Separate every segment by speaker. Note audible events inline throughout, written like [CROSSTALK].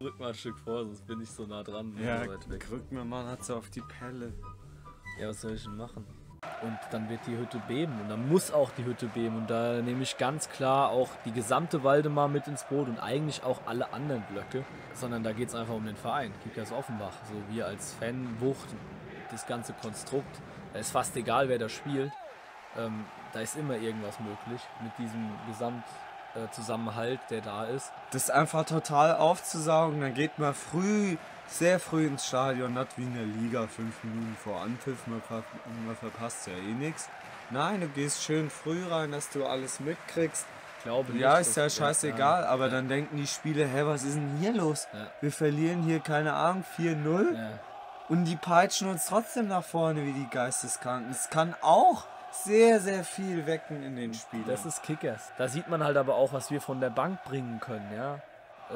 Speaker 1: Rück mal ein Stück vor, sonst bin ich so nah dran. Ja, so rück mir mal hat sie auf die Pelle. Ja, was soll ich denn machen? Und dann wird die Hütte beben und dann muss auch die Hütte beben. Und da nehme ich ganz klar auch die gesamte Waldemar mit ins Boot und eigentlich auch alle anderen Blöcke. Sondern da geht es einfach um den Verein, Kickers Offenbach. So wir als Fan, Wucht, das ganze Konstrukt. Da ist fast egal, wer da spielt. Ähm, da ist immer irgendwas möglich mit diesem Gesamt äh, Zusammenhalt, der da ist.
Speaker 2: Das einfach total aufzusaugen, dann geht man früh, sehr früh ins Stadion, nicht wie in der Liga, fünf Minuten vor Anpfiff, man, ver man verpasst ja eh nichts. Nein, du gehst schön früh rein, dass du alles
Speaker 1: mitkriegst. Ich glaube nicht, ja, ist ja scheißegal,
Speaker 2: aber ja. dann denken die Spieler, hä, was ist denn hier los? Ja. Wir verlieren hier, keine Ahnung, 4-0. Ja. Und die peitschen uns trotzdem nach vorne
Speaker 1: wie die Geisteskranken. Es kann auch sehr, sehr viel wecken in den Spielen. Das ist Kickers. Da sieht man halt aber auch, was wir von der Bank bringen können, ja. Äh,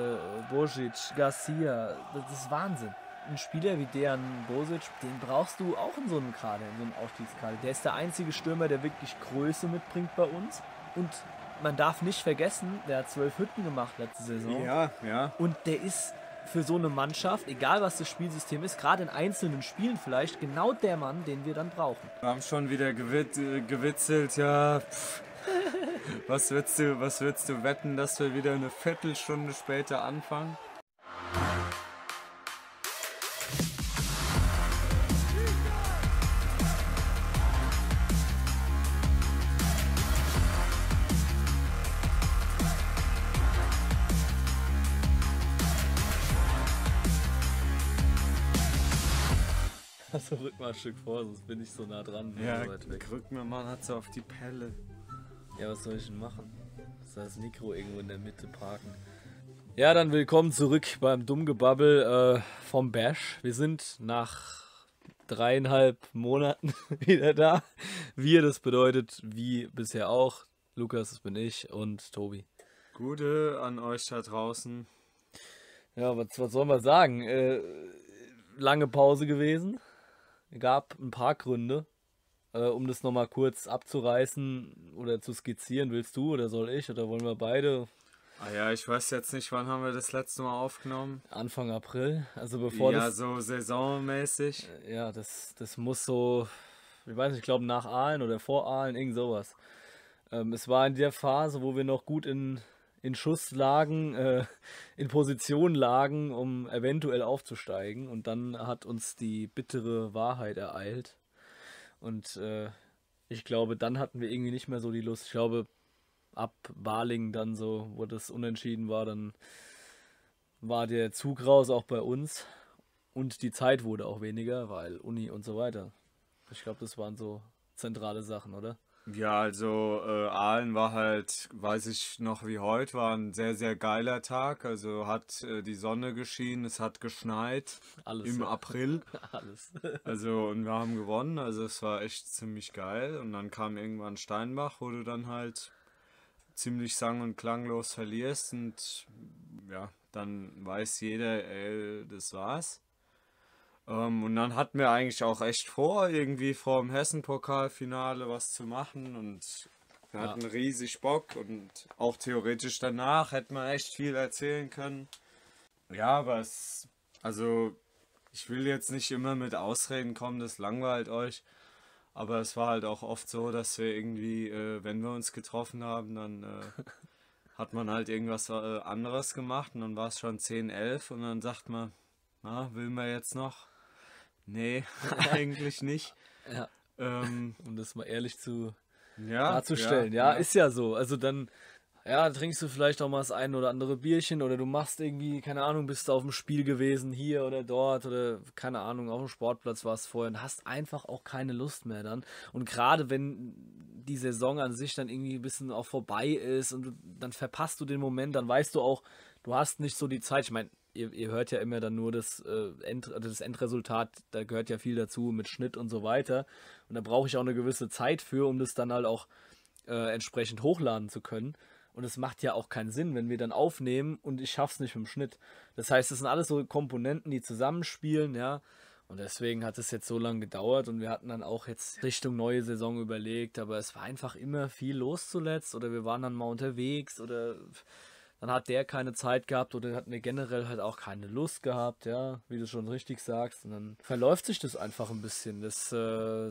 Speaker 1: Bozic, Garcia, das ist Wahnsinn. Ein Spieler wie Dejan Bozic, den brauchst du auch in so einem Kader, in so einem Aufstiegskader. Der ist der einzige Stürmer, der wirklich Größe mitbringt bei uns. Und man darf nicht vergessen, der hat zwölf Hütten gemacht letzte Saison. Ja, ja. Und der ist für so eine Mannschaft, egal was das Spielsystem ist, gerade in einzelnen Spielen vielleicht, genau der Mann, den wir dann brauchen.
Speaker 2: Wir haben schon wieder gewit äh, gewitzelt, ja. [LAUGHS] was, willst du, was willst du wetten, dass wir wieder eine Viertelstunde später anfangen? Also rück mal ein Stück vor,
Speaker 1: sonst bin ich so nah dran. Ja, rück mir mal hat sie auf die Pelle. Ja, was soll ich denn machen? Das Mikro irgendwo in der Mitte parken. Ja, dann willkommen zurück beim Dummgebabbel äh, vom Bash. Wir sind nach dreieinhalb Monaten [LAUGHS] wieder da. Wir, das bedeutet wie bisher auch. Lukas, das bin ich und Tobi. Gute an euch da draußen. Ja, was, was soll man sagen? Äh, lange Pause gewesen gab ein paar Gründe. Äh, um das nochmal kurz abzureißen oder zu skizzieren, willst du oder soll ich oder wollen wir beide? Ah ja, ich weiß jetzt nicht, wann haben wir das letzte Mal aufgenommen? Anfang April, also bevor ja, das... Ja, so saisonmäßig. Äh, ja, das, das muss so, ich weiß nicht, ich glaube nach Aalen oder vor Aalen, irgend sowas. Ähm, es war in der Phase, wo wir noch gut in in Schuss lagen, äh, in Position lagen, um eventuell aufzusteigen. Und dann hat uns die bittere Wahrheit ereilt. Und äh, ich glaube, dann hatten wir irgendwie nicht mehr so die Lust. Ich glaube, ab Baling dann so, wo das unentschieden war, dann war der Zug raus auch bei uns. Und die Zeit wurde auch weniger, weil Uni und so weiter. Ich glaube, das waren so zentrale Sachen, oder?
Speaker 2: Ja, also äh, Aalen war halt, weiß ich noch wie heute, war ein sehr, sehr geiler Tag. Also hat äh, die Sonne geschienen, es hat geschneit Alles, im ja. April.
Speaker 1: [LAUGHS] Alles. Also
Speaker 2: und wir haben gewonnen, also es war echt ziemlich geil. Und dann kam irgendwann Steinbach, wo du dann halt ziemlich sang- und klanglos verlierst und ja, dann weiß jeder, ey, das war's. Ähm, und dann hatten wir eigentlich auch echt vor, irgendwie vor dem Hessen-Pokalfinale was zu machen und wir ja. hatten riesig Bock und auch theoretisch danach hätte man echt viel erzählen können. Ja, aber es, also ich will jetzt nicht immer mit Ausreden kommen, das langweilt euch. Aber es war halt auch oft so, dass wir irgendwie, äh, wenn wir uns getroffen haben, dann äh, [LAUGHS] hat man halt irgendwas äh, anderes gemacht und dann war es schon 10, 11 und dann sagt man, na, will man jetzt noch? Nee,
Speaker 1: [LAUGHS] eigentlich nicht. Ja. Ähm, um das mal ehrlich zu ja, darzustellen. Ja, ja, ist ja so. Also dann, ja, trinkst du vielleicht auch mal das ein oder andere Bierchen oder du machst irgendwie, keine Ahnung, bist du auf dem Spiel gewesen, hier oder dort oder keine Ahnung, auf dem Sportplatz warst vorher und hast einfach auch keine Lust mehr dann. Und gerade wenn die Saison an sich dann irgendwie ein bisschen auch vorbei ist und du, dann verpasst du den Moment, dann weißt du auch, du hast nicht so die Zeit. Ich meine, ihr, ihr hört ja immer dann nur das, äh, End, also das Endresultat, da gehört ja viel dazu mit Schnitt und so weiter. Und da brauche ich auch eine gewisse Zeit für, um das dann halt auch äh, entsprechend hochladen zu können. Und es macht ja auch keinen Sinn, wenn wir dann aufnehmen und ich schaff's nicht mit dem Schnitt. Das heißt, es sind alles so Komponenten, die zusammenspielen, ja. Und deswegen hat es jetzt so lange gedauert und wir hatten dann auch jetzt Richtung neue Saison überlegt, aber es war einfach immer viel los zuletzt oder wir waren dann mal unterwegs oder dann hat der keine Zeit gehabt oder hat mir generell halt auch keine Lust gehabt, ja, wie du schon richtig sagst. Und dann verläuft sich das einfach ein bisschen. Das äh,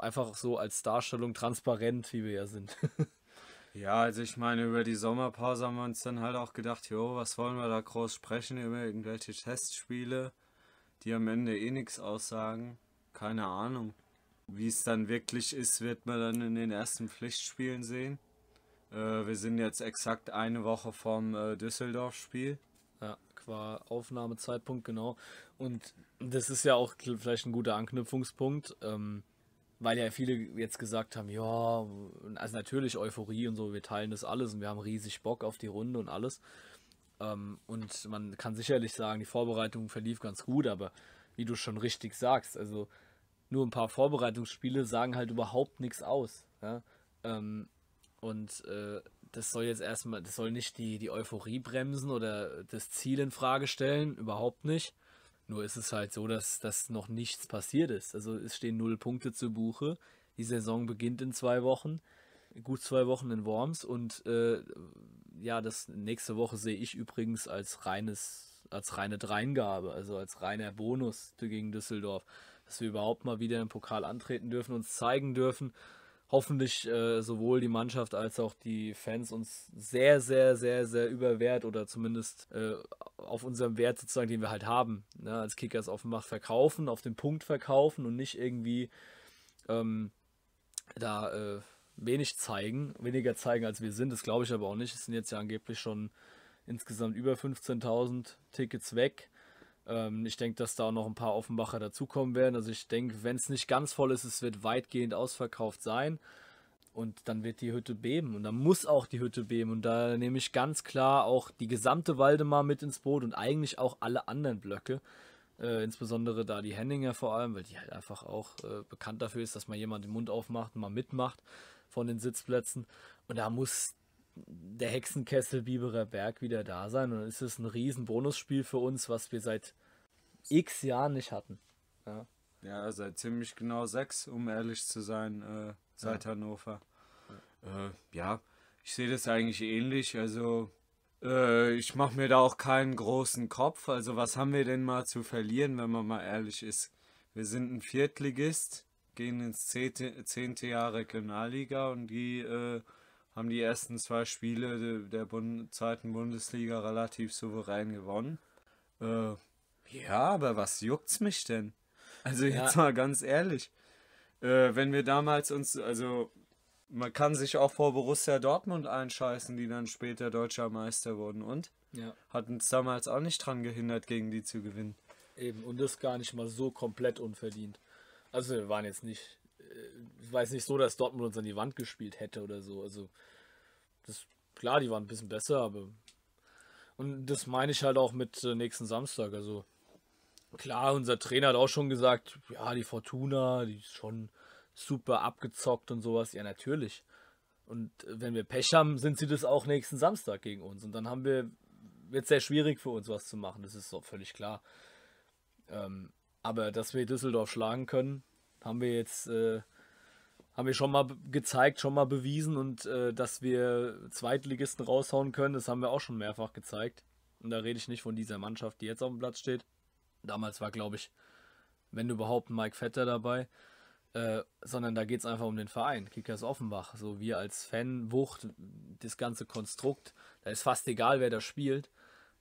Speaker 1: einfach so als Darstellung transparent, wie wir ja sind. [LAUGHS] ja,
Speaker 2: also ich meine, über die Sommerpause haben wir uns dann halt auch gedacht, jo, was wollen wir da groß sprechen über irgendwelche Testspiele, die am Ende eh nichts aussagen. Keine Ahnung. Wie es dann wirklich ist, wird man dann in den ersten Pflichtspielen sehen. Äh,
Speaker 1: wir sind jetzt exakt eine Woche vom äh, Düsseldorf-Spiel. Ja, qua Aufnahmezeitpunkt, genau. Und das ist ja auch vielleicht ein guter Anknüpfungspunkt, ähm, weil ja viele jetzt gesagt haben, ja, also natürlich Euphorie und so, wir teilen das alles und wir haben riesig Bock auf die Runde und alles. Ähm, und man kann sicherlich sagen, die Vorbereitung verlief ganz gut, aber wie du schon richtig sagst, also nur ein paar Vorbereitungsspiele sagen halt überhaupt nichts aus. Ja? Ähm, und äh, das soll jetzt erstmal, das soll nicht die, die Euphorie bremsen oder das Ziel in Frage stellen, überhaupt nicht. Nur ist es halt so, dass, dass noch nichts passiert ist. Also es stehen null Punkte zu Buche. Die Saison beginnt in zwei Wochen, gut zwei Wochen in Worms und äh, ja, das nächste Woche sehe ich übrigens als reines, als reine Dreingabe, also als reiner Bonus gegen Düsseldorf, dass wir überhaupt mal wieder im Pokal antreten dürfen, uns zeigen dürfen hoffentlich äh, sowohl die Mannschaft als auch die Fans uns sehr, sehr, sehr, sehr überwert oder zumindest äh, auf unserem Wert sozusagen, den wir halt haben, ne, als Kickers auf verkaufen, auf den Punkt verkaufen und nicht irgendwie ähm, da äh, wenig zeigen, weniger zeigen als wir sind. Das glaube ich aber auch nicht. Es sind jetzt ja angeblich schon insgesamt über 15.000 Tickets weg. Ähm, ich denke, dass da auch noch ein paar Offenbacher dazukommen werden. Also ich denke, wenn es nicht ganz voll ist, es wird weitgehend ausverkauft sein. Und dann wird die Hütte beben. Und dann muss auch die Hütte beben. Und da nehme ich ganz klar auch die gesamte Waldemar mit ins Boot und eigentlich auch alle anderen Blöcke. Äh, insbesondere da die Henninger vor allem, weil die halt einfach auch äh, bekannt dafür ist, dass man jemand den Mund aufmacht und mal mitmacht von den Sitzplätzen. Und da muss der Hexenkessel Biberer Berg wieder da sein. Und dann ist es ein riesen Bonusspiel für uns, was wir seit x Jahren nicht hatten. Ja, ja seit ziemlich genau
Speaker 2: sechs, um ehrlich zu sein, äh, seit ja. Hannover. Äh, ja, ich sehe das eigentlich ähnlich. Also äh, ich mache mir da auch keinen großen Kopf. Also was haben wir denn mal zu verlieren, wenn man mal ehrlich ist? Wir sind ein Viertligist, gehen ins zehnte, zehnte Jahr Regionalliga und die äh, haben die ersten zwei Spiele der Bund zweiten Bundesliga relativ souverän gewonnen. Äh, ja, aber was juckt's mich denn? Also jetzt ja. mal ganz ehrlich. Äh, wenn wir damals uns, also man kann sich auch vor Borussia Dortmund einscheißen, die dann später deutscher Meister wurden und ja. hat uns damals auch nicht dran gehindert,
Speaker 1: gegen die zu gewinnen. Eben, und das gar nicht mal so komplett unverdient. Also wir waren jetzt nicht ich weiß nicht so, dass Dortmund uns an die Wand gespielt hätte oder so. Also, das, klar, die waren ein bisschen besser, aber. Und das meine ich halt auch mit äh, nächsten Samstag. Also, klar, unser Trainer hat auch schon gesagt, ja, die Fortuna, die ist schon super abgezockt und sowas. Ja, natürlich. Und äh, wenn wir Pech haben, sind sie das auch nächsten Samstag gegen uns. Und dann haben wir, wird sehr schwierig für uns was zu machen, das ist doch völlig klar. Ähm, aber dass wir Düsseldorf schlagen können, haben wir jetzt äh, haben wir schon mal gezeigt, schon mal bewiesen und äh, dass wir Zweitligisten raushauen können, das haben wir auch schon mehrfach gezeigt. Und da rede ich nicht von dieser Mannschaft, die jetzt auf dem Platz steht. Damals war, glaube ich, wenn überhaupt, Mike Vetter dabei. Äh, sondern da geht es einfach um den Verein, Kickers Offenbach. So wir als Fan, Wucht, das ganze Konstrukt, da ist fast egal, wer da spielt.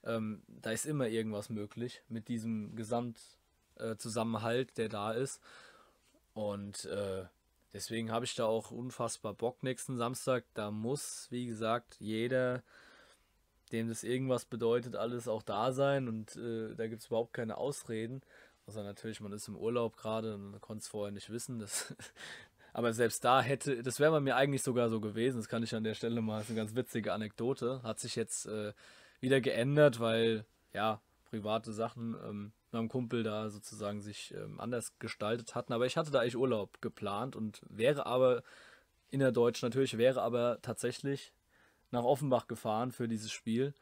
Speaker 1: Ähm, da ist immer irgendwas möglich mit diesem Gesamtzusammenhalt, äh, der da ist. Und äh, deswegen habe ich da auch unfassbar Bock nächsten Samstag. Da muss, wie gesagt, jeder, dem das irgendwas bedeutet, alles auch da sein und äh, da gibt es überhaupt keine Ausreden. Außer natürlich, man ist im Urlaub gerade und konnte es vorher nicht wissen. Das [LAUGHS] Aber selbst da hätte, das wäre bei mir eigentlich sogar so gewesen. Das kann ich an der Stelle mal, das ist eine ganz witzige Anekdote. Hat sich jetzt äh, wieder geändert, weil ja, private Sachen ähm, meinem Kumpel da sozusagen sich ähm, anders gestaltet hatten. Aber ich hatte da eigentlich Urlaub geplant und wäre aber innerdeutsch natürlich, wäre aber tatsächlich nach Offenbach gefahren für dieses Spiel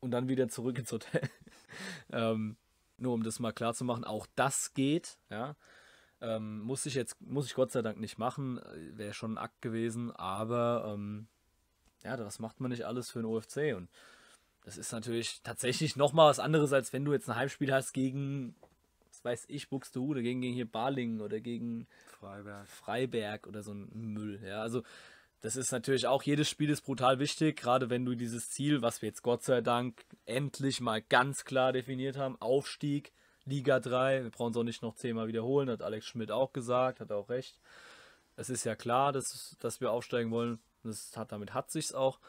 Speaker 1: und dann wieder zurück ins Hotel. [LAUGHS] ähm, nur um das mal klar zu machen, auch das geht, ja. Ähm, muss ich jetzt, muss ich Gott sei Dank nicht machen, äh, wäre schon ein Akt gewesen, aber ähm, ja, das macht man nicht alles für den OFC und das ist natürlich tatsächlich nochmal was anderes, als wenn du jetzt ein Heimspiel hast gegen, was weiß ich, Buxtehude, gegen, gegen hier Balingen oder gegen Freiberg. Freiberg oder so ein Müll. Ja, also das ist natürlich auch, jedes Spiel ist brutal wichtig, gerade wenn du dieses Ziel, was wir jetzt Gott sei Dank endlich mal ganz klar definiert haben, Aufstieg, Liga 3, wir brauchen es auch nicht noch zehnmal wiederholen, hat Alex Schmidt auch gesagt, hat auch recht. Es ist ja klar, dass, dass wir aufsteigen wollen, das hat, damit hat sich's auch.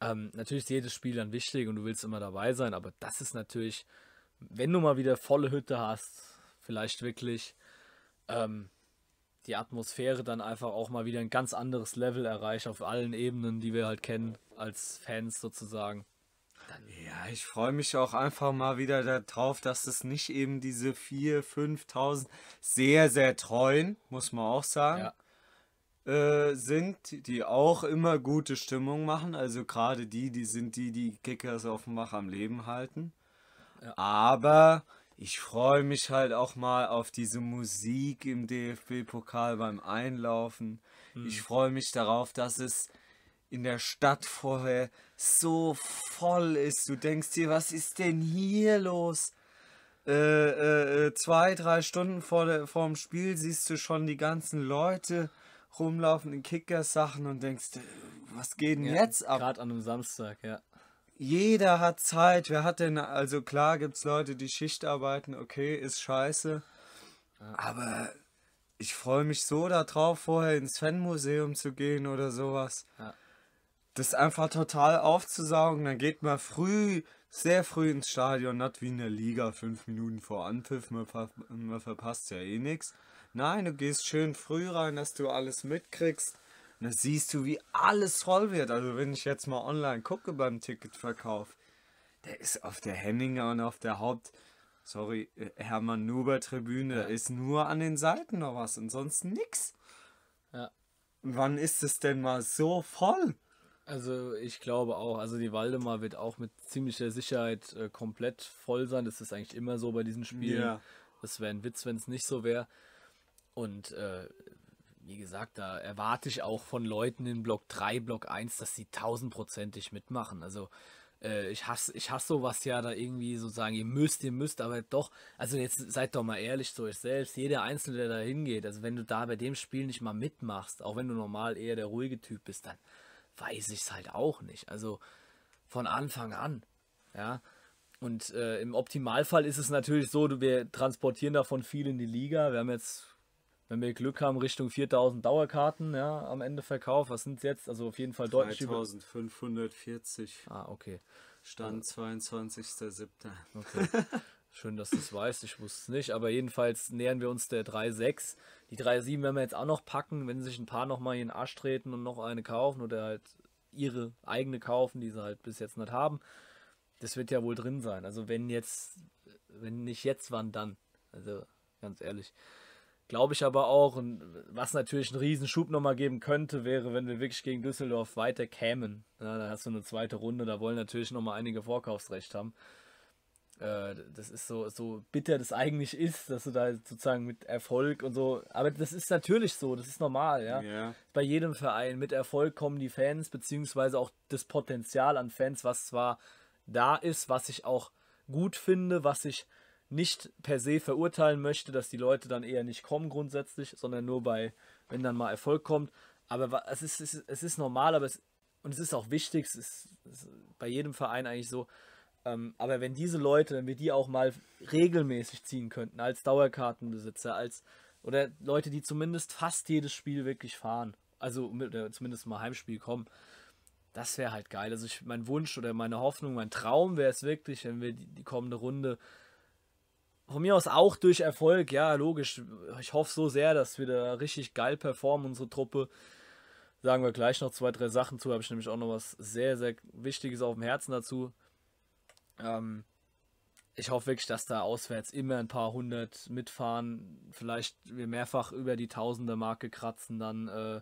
Speaker 1: Ähm, natürlich ist jedes Spiel dann wichtig und du willst immer dabei sein, aber das ist natürlich, wenn du mal wieder volle Hütte hast, vielleicht wirklich ähm, die Atmosphäre dann einfach auch mal wieder ein ganz anderes Level erreicht auf allen Ebenen, die wir halt kennen als Fans sozusagen. Dann ja, ich freue mich auch einfach mal wieder
Speaker 2: darauf, dass es nicht eben diese 4.000, 5.000 sehr, sehr treuen, muss man auch sagen. Ja äh, sind, die auch immer gute Stimmung machen. Also gerade die, die sind die, die Kickers offenbar am Leben halten. Ja. Aber ich freue mich halt auch mal auf diese Musik im DFB-Pokal beim Einlaufen. Mhm. Ich freue mich darauf, dass es in der Stadt vorher so voll ist. Du denkst dir, was ist denn hier los? Äh, äh, äh zwei, drei Stunden vor, der, vor dem Spiel siehst du schon die ganzen Leute rumlaufen in Kickers-Sachen und denkst, äh, was geht denn ja, jetzt ab? Gerade an einem Samstag, ja. Jeder hat Zeit. Wer hat denn, also klar gibt es Leute, die Schicht arbeiten, okay, ist scheiße. Ja. Aber ich freue mich so darauf, vorher ins Fanmuseum zu gehen oder sowas. Ja. Das einfach total aufzusaugen. Dann geht man früh, sehr früh ins Stadion, nicht wie in der Liga, fünf Minuten vor Anpfiff. Man, ver man verpasst ja eh nichts. Nein, du gehst schön früh rein, dass du alles mitkriegst. Und dann siehst du, wie alles voll wird. Also wenn ich jetzt mal online gucke beim Ticketverkauf, der ist auf der Henninger und auf der Haupt, sorry, äh, Hermann Nuber Tribüne, ja. ist nur an den Seiten noch was und sonst
Speaker 1: nix. Ja. Wann ist es denn mal so voll? Also ich glaube auch, also die Waldemar wird auch mit ziemlicher Sicherheit äh, komplett voll sein. Das ist eigentlich immer so bei diesen Spielen. Ja. Das wäre ein Witz, wenn es nicht so wäre. Und äh, wie gesagt, da erwarte ich auch von Leuten in Block 3, Block 1, dass sie tausendprozentig mitmachen. Also äh, ich hasse, ich hasse sowas ja da irgendwie so sagen, ihr müsst, ihr müsst, aber doch, also jetzt seid doch mal ehrlich zu euch selbst, jeder Einzelne, der da hingeht, also wenn du da bei dem Spiel nicht mal mitmachst, auch wenn du normal eher der ruhige Typ bist, dann weiß ich es halt auch nicht. Also von Anfang an, ja. Und äh, im Optimalfall ist es natürlich so, wir transportieren davon viel in die Liga. Wir haben jetzt wenn wir Glück haben, Richtung 4000 Dauerkarten ja, am Ende verkauft. Was sind es jetzt? Also auf jeden Fall deutlich über. 3540. Ah, okay. Stand äh. also, 22.07. Okay. [LAUGHS] Schön, dass du es weißt, ich wusste es nicht. Aber jedenfalls nähern wir uns der 3.6. Die 3.7 werden wir jetzt auch noch packen, wenn sich ein paar nochmal in den Arsch treten und noch eine kaufen oder halt ihre eigene kaufen, die sie halt bis jetzt nicht haben. Das wird ja wohl drin sein. Also wenn jetzt, wenn nicht jetzt, wann dann? Also ganz ehrlich. Glaube ich aber auch. Und was natürlich einen Riesenschub nochmal geben könnte, wäre, wenn wir wirklich gegen Düsseldorf weiter kämen. Ja, da hast du eine zweite Runde, da wollen natürlich nochmal einige Vorkaufsrecht haben. Äh, das ist so, so bitter das eigentlich ist, dass du da sozusagen mit Erfolg und so. Aber das ist natürlich so, das ist normal, ja. Yeah. Bei jedem Verein. Mit Erfolg kommen die Fans, beziehungsweise auch das Potenzial an Fans, was zwar da ist, was ich auch gut finde, was ich nicht per se verurteilen möchte, dass die Leute dann eher nicht kommen grundsätzlich, sondern nur bei, wenn dann mal Erfolg kommt. Aber es ist, es ist, es ist normal, aber es, und es ist auch wichtig, es ist, es ist bei jedem Verein eigentlich so. Ähm, aber wenn diese Leute, wenn wir die auch mal regelmäßig ziehen könnten, als Dauerkartenbesitzer, als oder Leute, die zumindest fast jedes Spiel wirklich fahren, also oder äh, zumindest mal Heimspiel kommen, das wäre halt geil. Also ich, mein Wunsch oder meine Hoffnung, mein Traum wäre es wirklich, wenn wir die, die kommende Runde von mir aus auch durch Erfolg, ja, logisch. Ich hoffe so sehr, dass wir da richtig geil performen, unsere Truppe. Sagen wir gleich noch zwei, drei Sachen zu. Habe ich nämlich auch noch was sehr, sehr Wichtiges auf dem Herzen dazu. Ähm, ich hoffe wirklich, dass da auswärts immer ein paar hundert mitfahren. Vielleicht wir mehrfach über die tausender Marke kratzen, dann äh, äh,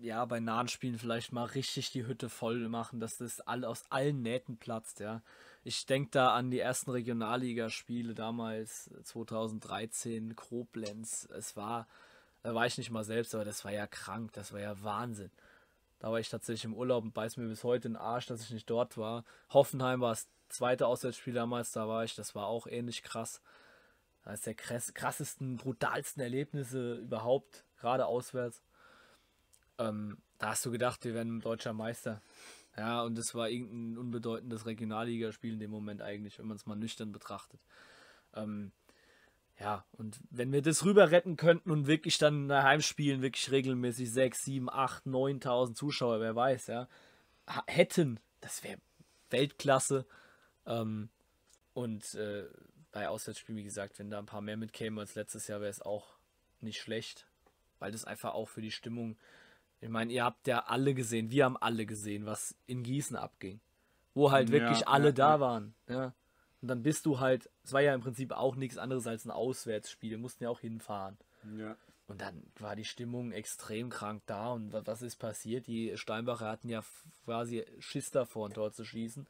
Speaker 1: ja, bei nahen Spielen vielleicht mal richtig die Hütte voll machen, dass das all, aus allen Nähten platzt, ja. Ich denke da an die ersten Regionalligaspiele damals, 2013, Koblenz. Es war, da war ich nicht mal selbst, aber das war ja krank, das war ja Wahnsinn. Da war ich tatsächlich im Urlaub und beiß mir bis heute in den Arsch, dass ich nicht dort war. Hoffenheim war das zweite Auswärtsspiel damals, da war ich, das war auch ähnlich krass. Eines der krassesten, brutalsten Erlebnisse überhaupt, gerade auswärts. Ähm, da hast du gedacht, wir werden deutscher Meister. Ja, und es war irgendein unbedeutendes Regionalligaspiel in dem Moment eigentlich, wenn man es mal nüchtern betrachtet. Ähm, ja, und wenn wir das rüber retten könnten und wirklich dann nach Heimspielen wirklich regelmäßig 6, 7, 8, 9.000 Zuschauer, wer weiß, ja, hätten, das wäre Weltklasse. Ähm, und äh, bei Auswärtsspielen, wie gesagt, wenn da ein paar mehr mitkämen als letztes Jahr, wäre es auch nicht schlecht, weil das einfach auch für die Stimmung ich meine, ihr habt ja alle gesehen, wir haben alle gesehen, was in Gießen abging. Wo halt wirklich ja, alle ja, da waren. Ja. Und dann bist du halt, es war ja im Prinzip auch nichts anderes als ein Auswärtsspiel, wir mussten ja auch hinfahren. Ja. Und dann war die Stimmung extrem krank da und was ist passiert? Die Steinbacher hatten ja quasi Schiss davor, ein Tor zu schießen.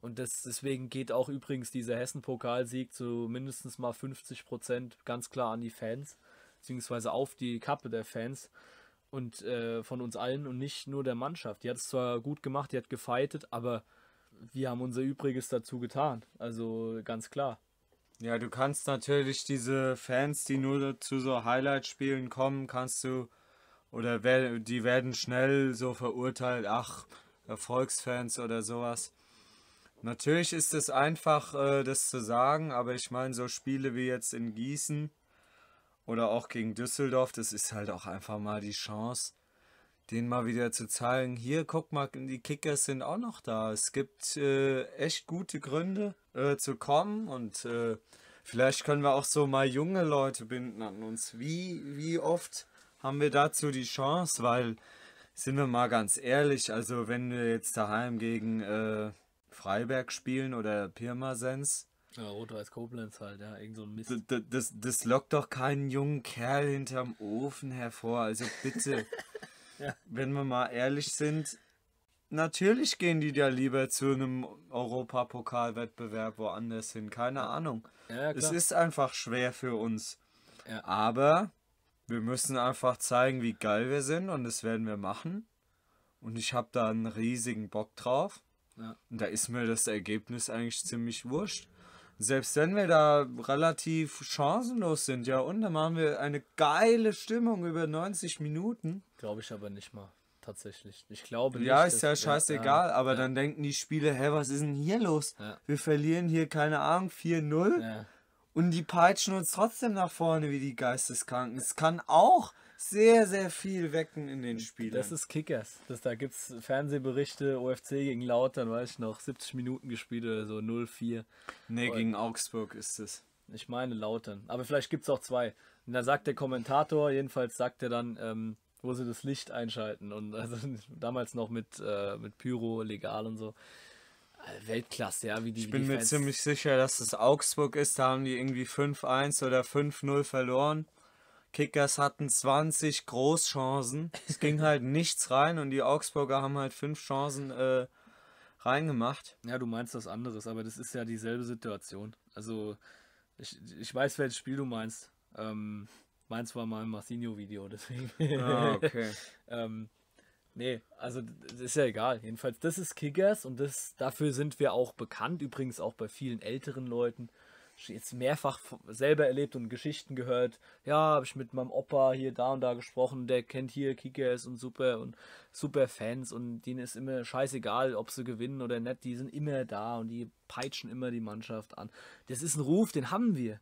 Speaker 1: Und das, deswegen geht auch übrigens dieser Hessen-Pokalsieg zu mindestens mal 50 Prozent ganz klar an die Fans, beziehungsweise auf die Kappe der Fans und äh, von uns allen und nicht nur der Mannschaft. Die hat es zwar gut gemacht, die hat gefeitet, aber wir haben unser Übriges dazu getan. Also ganz klar. Ja, du kannst natürlich diese Fans, die nur zu so Highlight-Spielen
Speaker 2: kommen, kannst du oder die werden schnell so verurteilt, ach, Erfolgsfans oder sowas. Natürlich ist es einfach, äh, das zu sagen, aber ich meine, so Spiele wie jetzt in Gießen, oder auch gegen Düsseldorf, das ist halt auch einfach mal die Chance, den mal wieder zu zeigen. Hier, guck mal, die Kickers sind auch noch da. Es gibt äh, echt gute Gründe äh, zu kommen und äh, vielleicht können wir auch so mal junge Leute binden an uns. Wie, wie oft haben wir dazu die Chance? Weil, sind wir mal ganz ehrlich, also wenn wir jetzt daheim gegen äh, Freiberg spielen oder Pirmasens, ja, Rot-Weiß
Speaker 1: Koblenz halt, ja, irgend so ein
Speaker 2: Mist. Das, das, das, lockt doch keinen jungen Kerl hinterm Ofen hervor, also bitte. [LAUGHS] ja. Wenn wir mal ehrlich sind, natürlich gehen die da lieber zu einem Europapokalwettbewerb woanders hin, keine Ahnung. Ja, es ist einfach schwer für uns. Ja. Aber wir müssen einfach zeigen, wie geil wir sind und das werden wir machen. Und ich habe da einen riesigen Bock drauf. Ja. Und da ist mir das Ergebnis eigentlich ziemlich wurscht selbst wenn wir da relativ chancenlos sind, ja, und dann machen wir eine geile Stimmung über 90 Minuten.
Speaker 1: Glaube ich aber nicht mal, tatsächlich. Ich glaube nicht. Ja, ist ja scheißegal, ja, aber ja. dann denken die Spieler, hä,
Speaker 2: was ist denn hier los? Ja. Wir verlieren hier, keine Ahnung, 4-0. Und die peitschen uns trotzdem nach vorne wie die Geisteskranken. Es kann
Speaker 1: auch sehr, sehr viel wecken in den Spielen. Das ist Kickers. Das, da gibt es Fernsehberichte, OFC gegen Lautern, weiß ich noch, 70 Minuten gespielt oder so, 0-4. Nee, Und gegen Augsburg ist es. Ich meine Lautern. Aber vielleicht gibt es auch zwei. Und da sagt der Kommentator, jedenfalls sagt er dann, ähm, wo sie das Licht einschalten. Und also [LAUGHS] damals noch mit, äh, mit Pyro, legal und so. Äh, Weltklasse, ja, wie die. Ich bin die mir Fans.
Speaker 2: ziemlich sicher, dass es Augsburg ist. Da haben die irgendwie 5-1 oder 5-0 verloren. Kickers hatten 20 Großchancen. Es ging halt [LAUGHS] nichts rein und die Augsburger haben halt fünf
Speaker 1: Chancen äh, reingemacht. Ja, du meinst was anderes, aber das ist ja dieselbe Situation. Also, ich, ich weiß, welches Spiel du meinst. Ähm, meins war mal ein Marcinho-Video, deswegen. Ah, okay. [LAUGHS] ähm, nee, also das ist ja egal. Jedenfalls, das ist Kickers und das, dafür sind wir auch bekannt, übrigens auch bei vielen älteren Leuten jetzt mehrfach selber erlebt und Geschichten gehört. Ja, habe ich mit meinem Opa hier da und da gesprochen, der kennt hier Kickers und super und super Fans und denen ist immer scheißegal, ob sie gewinnen oder nicht, die sind immer da und die peitschen immer die Mannschaft an. Das ist ein Ruf, den haben wir.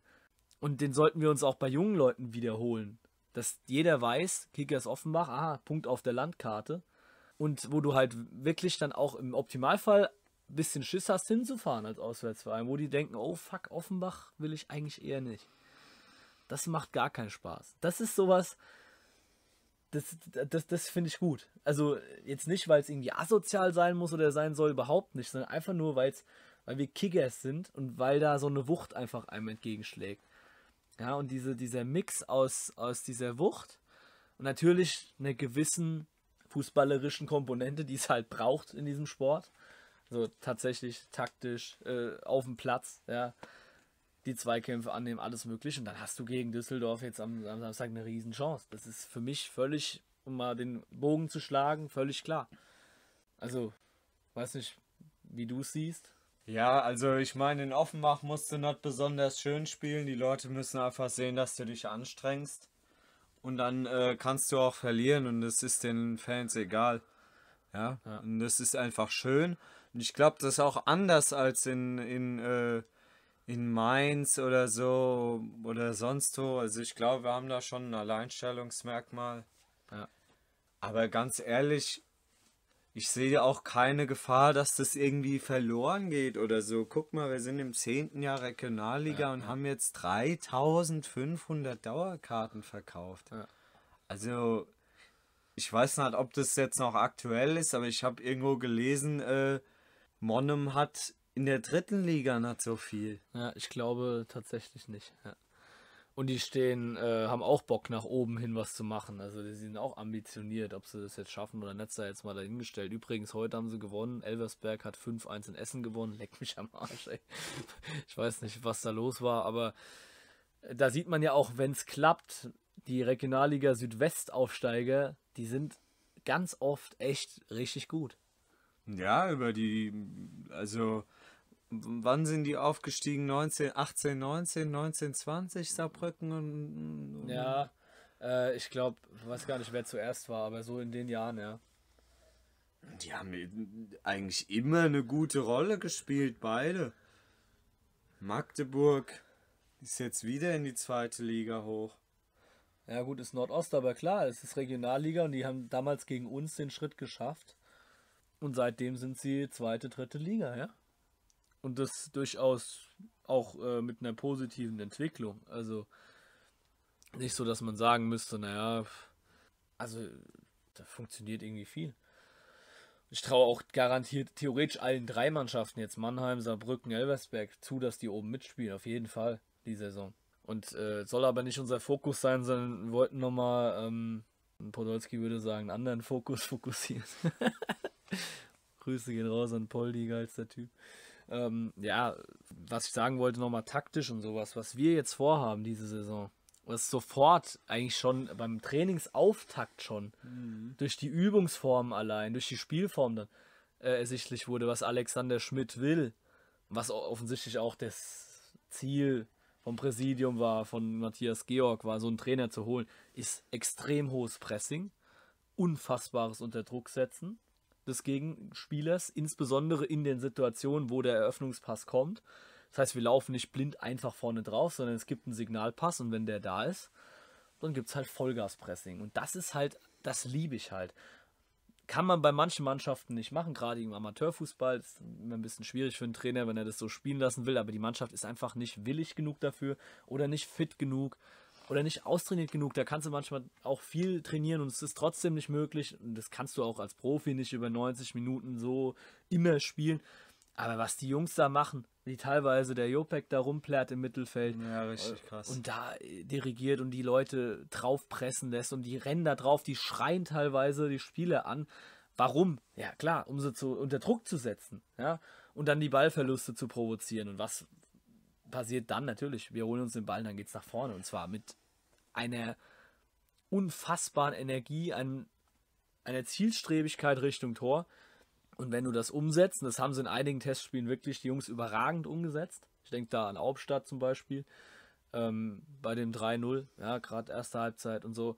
Speaker 1: Und den sollten wir uns auch bei jungen Leuten wiederholen. Dass jeder weiß, Kickers Offenbach, aha, Punkt auf der Landkarte. Und wo du halt wirklich dann auch im Optimalfall bisschen Schiss hast, hinzufahren als Auswärtsverein, wo die denken, oh fuck, Offenbach will ich eigentlich eher nicht. Das macht gar keinen Spaß. Das ist sowas, das, das, das finde ich gut. Also jetzt nicht, weil es irgendwie asozial sein muss oder sein soll, überhaupt nicht, sondern einfach nur, weil's, weil wir Kickers sind und weil da so eine Wucht einfach einem entgegenschlägt. Ja, und diese, dieser Mix aus, aus dieser Wucht und natürlich einer gewissen fußballerischen Komponente, die es halt braucht in diesem Sport so tatsächlich taktisch äh, auf dem Platz, ja. Die Zweikämpfe annehmen, alles mögliche. Und dann hast du gegen Düsseldorf jetzt am, am Samstag eine Riesenchance. Das ist für mich völlig, um mal den Bogen zu schlagen, völlig klar. Also, weiß nicht, wie du es siehst. Ja, also ich meine, in Offenbach musst
Speaker 2: du nicht besonders schön spielen. Die Leute müssen einfach sehen, dass du dich anstrengst. Und dann äh, kannst du auch verlieren und es ist den Fans egal. Ja? ja? Und das ist einfach schön. Und ich glaube, das ist auch anders als in, in, äh, in Mainz oder so oder sonst wo. Also ich glaube, wir haben da schon ein Alleinstellungsmerkmal. Ja. Aber ganz ehrlich, ich sehe auch keine Gefahr, dass das irgendwie verloren geht oder so. Guck mal, wir sind im zehnten Jahr Regionalliga ja, und ja. haben jetzt 3500 Dauerkarten verkauft. Ja. Also, ich weiß nicht, ob das jetzt noch aktuell ist, aber ich habe irgendwo
Speaker 1: gelesen, äh, Monum hat in der dritten Liga nicht so viel. Ja, ich glaube tatsächlich nicht. Ja. Und die stehen, äh, haben auch Bock nach oben hin was zu machen. Also die sind auch ambitioniert, ob sie das jetzt schaffen oder nicht, sei jetzt mal dahingestellt. Übrigens, heute haben sie gewonnen. Elversberg hat 5-1 in Essen gewonnen. Leck mich am Arsch, ey. Ich weiß nicht, was da los war, aber da sieht man ja auch, wenn es klappt, die Regionalliga Südwestaufsteiger, die sind ganz oft echt richtig gut. Ja, über die, also wann sind die aufgestiegen?
Speaker 2: 19, 18, 19, 19, 20 Saarbrücken und, und ja,
Speaker 1: äh, ich glaube, weiß gar nicht, wer zuerst war, aber so in den Jahren, ja. Die haben
Speaker 2: eigentlich immer eine gute Rolle gespielt, beide.
Speaker 1: Magdeburg ist jetzt wieder in die zweite Liga hoch. Ja gut, ist Nordost, aber klar, es ist Regionalliga und die haben damals gegen uns den Schritt geschafft. Und seitdem sind sie zweite, dritte Liga, ja. Und das durchaus auch äh, mit einer positiven Entwicklung. Also nicht so, dass man sagen müsste, naja, also da funktioniert irgendwie viel. Ich traue auch garantiert theoretisch allen drei Mannschaften, jetzt Mannheim, Saarbrücken, Elversberg, zu, dass die oben mitspielen. Auf jeden Fall die Saison. Und äh, soll aber nicht unser Fokus sein, sondern wollten nochmal, ähm, Podolski würde sagen, einen anderen Fokus [LAUGHS] fokussieren. [LAUGHS] Grüße gehen raus an Poldi, geilster Typ. Ähm, ja, was ich sagen wollte, nochmal taktisch und sowas, was wir jetzt vorhaben diese Saison, was sofort eigentlich schon beim Trainingsauftakt schon mhm. durch die Übungsformen allein, durch die Spielform dann äh, ersichtlich wurde, was Alexander Schmidt will, was offensichtlich auch das Ziel vom Präsidium war, von Matthias Georg war, so einen Trainer zu holen, ist extrem hohes Pressing, unfassbares Unterdrucksetzen des Gegenspielers, insbesondere in den Situationen, wo der Eröffnungspass kommt. Das heißt, wir laufen nicht blind einfach vorne drauf, sondern es gibt einen Signalpass und wenn der da ist, dann gibt es halt Vollgaspressing. Und das ist halt, das liebe ich halt. Kann man bei manchen Mannschaften nicht machen, gerade im Amateurfußball. Das ist immer ein bisschen schwierig für einen Trainer, wenn er das so spielen lassen will, aber die Mannschaft ist einfach nicht willig genug dafür oder nicht fit genug oder nicht austrainiert genug. Da kannst du manchmal auch viel trainieren und es ist trotzdem nicht möglich. Und das kannst du auch als Profi nicht über 90 Minuten so immer spielen. Aber was die Jungs da machen, wie teilweise der Jopek da rumplärt im Mittelfeld. Ja, richtig krass. Und da äh, dirigiert und die Leute draufpressen lässt und die rennen da drauf, die schreien teilweise die Spieler an. Warum? Ja, klar, um sie zu, unter Druck zu setzen, ja, und dann die Ballverluste zu provozieren. Und was, passiert dann natürlich, wir holen uns den Ball, dann geht es nach vorne. Und zwar mit einer unfassbaren Energie, einem, einer Zielstrebigkeit Richtung Tor. Und wenn du das umsetzt, und das haben sie in einigen Testspielen wirklich die Jungs überragend umgesetzt. Ich denke da an Hauptstadt zum Beispiel, ähm, bei dem 3-0, ja, gerade erste Halbzeit und so.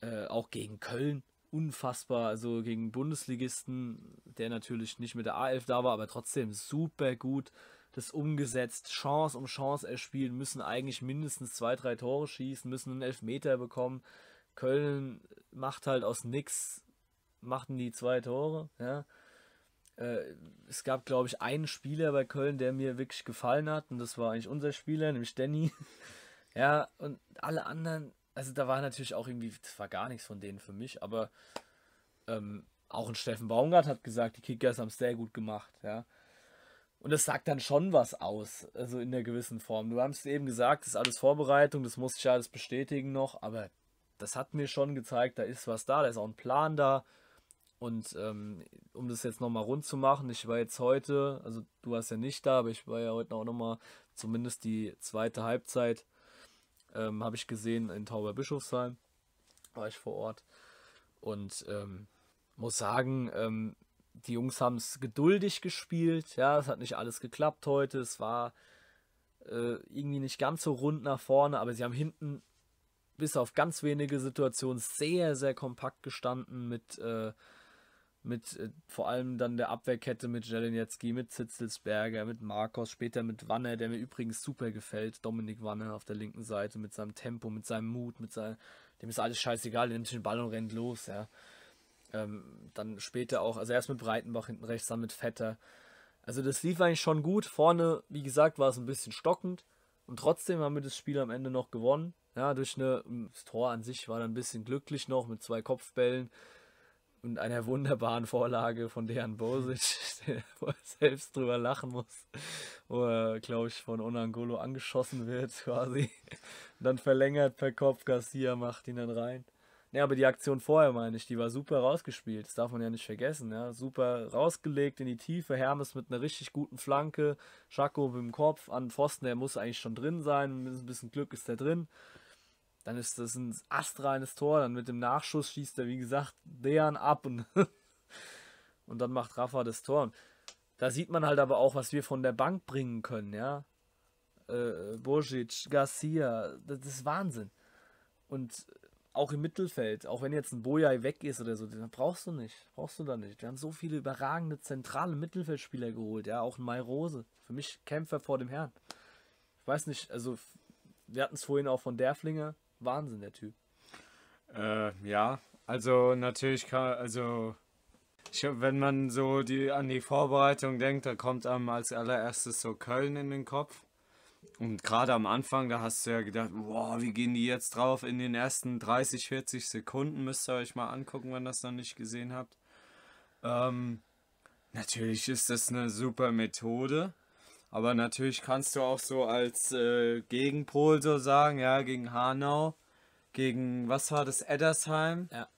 Speaker 1: Äh, auch gegen Köln, unfassbar. Also gegen Bundesligisten, der natürlich nicht mit der A11 da war, aber trotzdem super gut das umgesetzt, Chance um Chance erspielen, müssen eigentlich mindestens zwei, drei Tore schießen, müssen einen Elfmeter bekommen. Köln macht halt aus nix, machten die zwei Tore, ja. Äh, es gab, glaube ich, einen Spieler bei Köln, der mir wirklich gefallen hat, und das war eigentlich unser Spieler, nämlich Danny. [LAUGHS] ja, und alle anderen, also da war natürlich auch irgendwie, das war gar nichts von denen für mich, aber ähm, auch ein Steffen Baumgart hat gesagt, die Kickers haben es sehr gut gemacht, ja. Und das sagt dann schon was aus, also in der gewissen Form. Du hast eben gesagt, das ist alles Vorbereitung, das muss ich alles bestätigen noch, aber das hat mir schon gezeigt, da ist was da, da ist auch ein Plan da. Und ähm, um das jetzt nochmal rund zu machen, ich war jetzt heute, also du warst ja nicht da, aber ich war ja heute auch nochmal, zumindest die zweite Halbzeit, ähm, habe ich gesehen in Tauberbischofsheim, war ich vor Ort. Und ähm, muss sagen, ähm, die Jungs haben es geduldig gespielt. Ja, es hat nicht alles geklappt heute. Es war äh, irgendwie nicht ganz so rund nach vorne, aber sie haben hinten bis auf ganz wenige Situationen sehr, sehr kompakt gestanden mit, äh, mit äh, vor allem dann der Abwehrkette mit Jelenetski, mit Zitzelsberger, mit Marcos, später mit Wanner, der mir übrigens super gefällt, Dominik Wanner auf der linken Seite mit seinem Tempo, mit seinem Mut, mit seinem, dem ist alles scheißegal, der nimmt den Ball und rennt los, ja. Ähm, dann später auch, also erst mit Breitenbach hinten rechts, dann mit Vetter. Also das lief eigentlich schon gut. Vorne, wie gesagt, war es ein bisschen stockend. Und trotzdem haben wir das Spiel am Ende noch gewonnen. Ja, durch eine, das Tor an sich war dann ein bisschen glücklich noch mit zwei Kopfbällen und einer [LAUGHS] wunderbaren Vorlage von Dejan Bosic, [LAUGHS] der selbst drüber lachen muss, wo er, glaube ich, von Onangolo angeschossen wird [LAUGHS] quasi. Und dann verlängert per Kopf, Garcia macht ihn dann rein. Ja, aber die Aktion vorher meine ich, die war super rausgespielt. Das darf man ja nicht vergessen. Ja. Super rausgelegt in die Tiefe. Hermes mit einer richtig guten Flanke. Schako mit dem Kopf an Pfosten, der muss eigentlich schon drin sein. Mit ein bisschen Glück ist der drin. Dann ist das ein astreines Tor. Dann mit dem Nachschuss schießt er, wie gesagt, Dejan ab und, [LAUGHS] und dann macht Rafa das Tor. Und da sieht man halt aber auch, was wir von der Bank bringen können. Ja. Äh, Bozic, Garcia, das ist Wahnsinn. Und auch im Mittelfeld, auch wenn jetzt ein Bojai weg ist oder so, den brauchst du nicht. Brauchst du da nicht. Wir haben so viele überragende zentrale Mittelfeldspieler geholt, ja, auch ein Mai Rose. Für mich Kämpfer vor dem Herrn. Ich weiß nicht, also wir hatten es vorhin auch von Derflinger. Wahnsinn, der Typ.
Speaker 2: Äh, ja, also natürlich kann, also ich, wenn man so die, an die Vorbereitung denkt, da kommt einem als allererstes so Köln in den Kopf. Und gerade am Anfang, da hast du ja gedacht, wow, wie gehen die jetzt drauf? In den ersten 30, 40 Sekunden müsst ihr euch mal angucken, wenn ihr das noch nicht gesehen habt. Ähm, natürlich ist das eine super Methode. Aber natürlich kannst du auch so als äh, Gegenpol so sagen, ja, gegen Hanau, gegen, was war das, Eddersheim? Ja.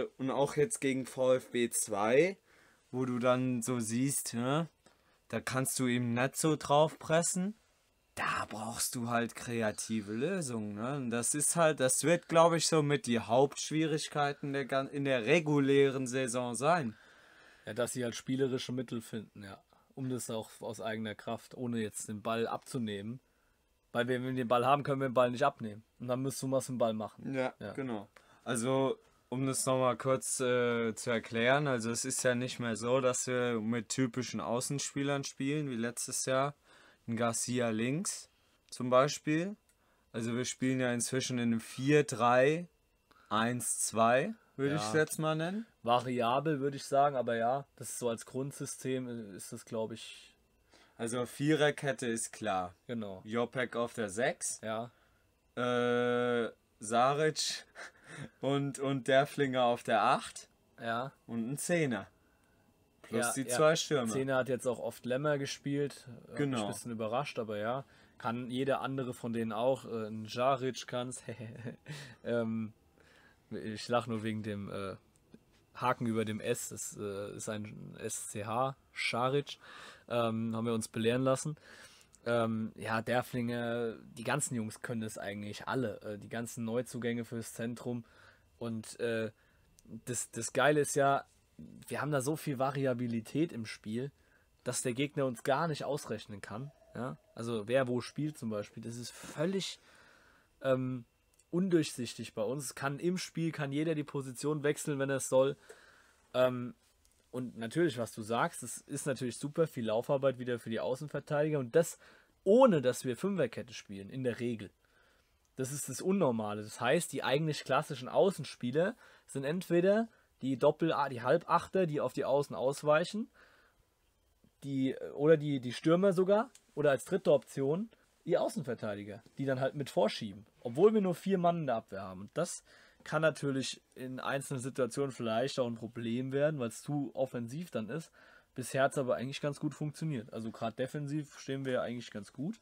Speaker 2: Äh, und auch jetzt gegen VfB 2, wo du dann so siehst, ne? da kannst du eben nicht so drauf pressen da brauchst du halt kreative Lösungen. Ne? Und das ist halt, das wird, glaube ich, so
Speaker 1: mit die Hauptschwierigkeiten der, in der regulären Saison sein. Ja, dass sie halt spielerische Mittel finden, ja. Um das auch aus eigener Kraft, ohne jetzt den Ball abzunehmen. Weil wenn wir den Ball haben, können wir den Ball nicht abnehmen. Und dann müssen wir was mit dem Ball machen. Ja, ja.
Speaker 2: genau. Also, um das nochmal kurz äh, zu erklären, also es ist ja nicht mehr so, dass wir mit typischen Außenspielern spielen wie letztes Jahr, ein Garcia links zum Beispiel. Also wir spielen ja inzwischen in einem 4-3-1-2,
Speaker 1: würde ja. ich es jetzt mal nennen. Variabel würde ich sagen, aber ja, das ist so als Grundsystem äh, ist das, glaube ich. Also Viererkette ist klar. Genau. Jopek auf der 6. Ja. Äh, Saric
Speaker 2: [LAUGHS] und, und Derflinger auf der 8. Ja. Und ein Zehner.
Speaker 1: Plus ja, die zwei Stürme. Zehner hat jetzt auch oft Lämmer gespielt. Äh, genau. ein bisschen überrascht, aber ja. Kann jeder andere von denen auch. Äh, ein Jaric kann es. [LAUGHS] ähm, ich lache nur wegen dem äh, Haken über dem S. Das äh, ist ein SCH, Scharic. Ähm, haben wir uns belehren lassen. Ähm, ja, Derflinge, die ganzen Jungs können das eigentlich alle. Äh, die ganzen Neuzugänge fürs Zentrum. Und äh, das, das Geile ist ja, wir haben da so viel Variabilität im Spiel, dass der Gegner uns gar nicht ausrechnen kann. Ja? Also wer wo spielt zum Beispiel, das ist völlig ähm, undurchsichtig bei uns. Kann im Spiel kann jeder die Position wechseln, wenn er es soll. Ähm, und natürlich, was du sagst, das ist natürlich super viel Laufarbeit wieder für die Außenverteidiger und das ohne, dass wir Fünferkette spielen in der Regel. Das ist das Unnormale. Das heißt, die eigentlich klassischen Außenspieler sind entweder die Doppel, ah, die Halbachter, die auf die Außen ausweichen, die, äh, oder die, die Stürmer sogar, oder als dritte Option die Außenverteidiger, die dann halt mit vorschieben, obwohl wir nur vier Mann in der Abwehr haben. Und das kann natürlich in einzelnen Situationen vielleicht auch ein Problem werden, weil es zu offensiv dann ist. Bisher hat es aber eigentlich ganz gut funktioniert. Also gerade defensiv stehen wir ja eigentlich ganz gut.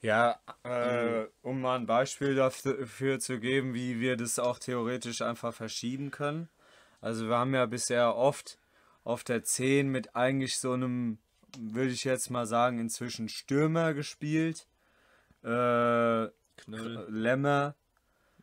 Speaker 2: Ja, äh, mhm. um mal ein Beispiel dafür zu geben, wie wir das auch theoretisch einfach verschieben können. Also wir haben ja bisher oft auf der 10 mit eigentlich so einem, würde ich jetzt mal sagen, inzwischen Stürmer gespielt. Äh, Knöll. Lämmer.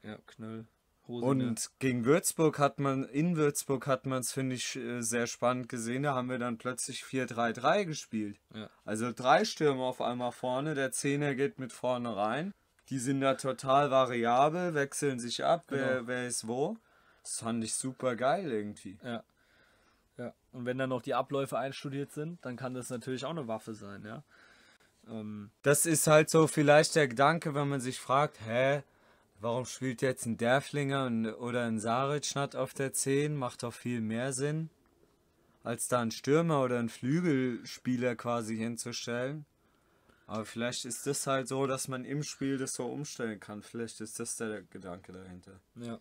Speaker 2: Ja, Knöll. Hose und gegen Würzburg hat man, in Würzburg hat man es, finde ich, äh, sehr spannend gesehen. Da haben wir dann plötzlich 4-3-3 gespielt. Ja. Also drei Stürmer auf einmal vorne. Der Zehner geht mit vorne rein. Die sind da total variabel, wechseln sich ab, genau. wer, wer
Speaker 1: ist wo. Das fand ich super geil irgendwie. Ja. Ja. Und wenn dann noch die Abläufe einstudiert sind, dann kann das natürlich auch eine Waffe sein, ja. Ähm, das
Speaker 2: ist halt so vielleicht der Gedanke, wenn man sich fragt, hä, warum spielt jetzt ein Derflinger oder ein Saric statt auf der 10? Macht doch viel mehr Sinn, als da einen Stürmer oder einen Flügelspieler quasi hinzustellen. Aber vielleicht ist das halt so, dass man im Spiel das so umstellen kann. Vielleicht ist das der Gedanke dahinter.
Speaker 1: Ja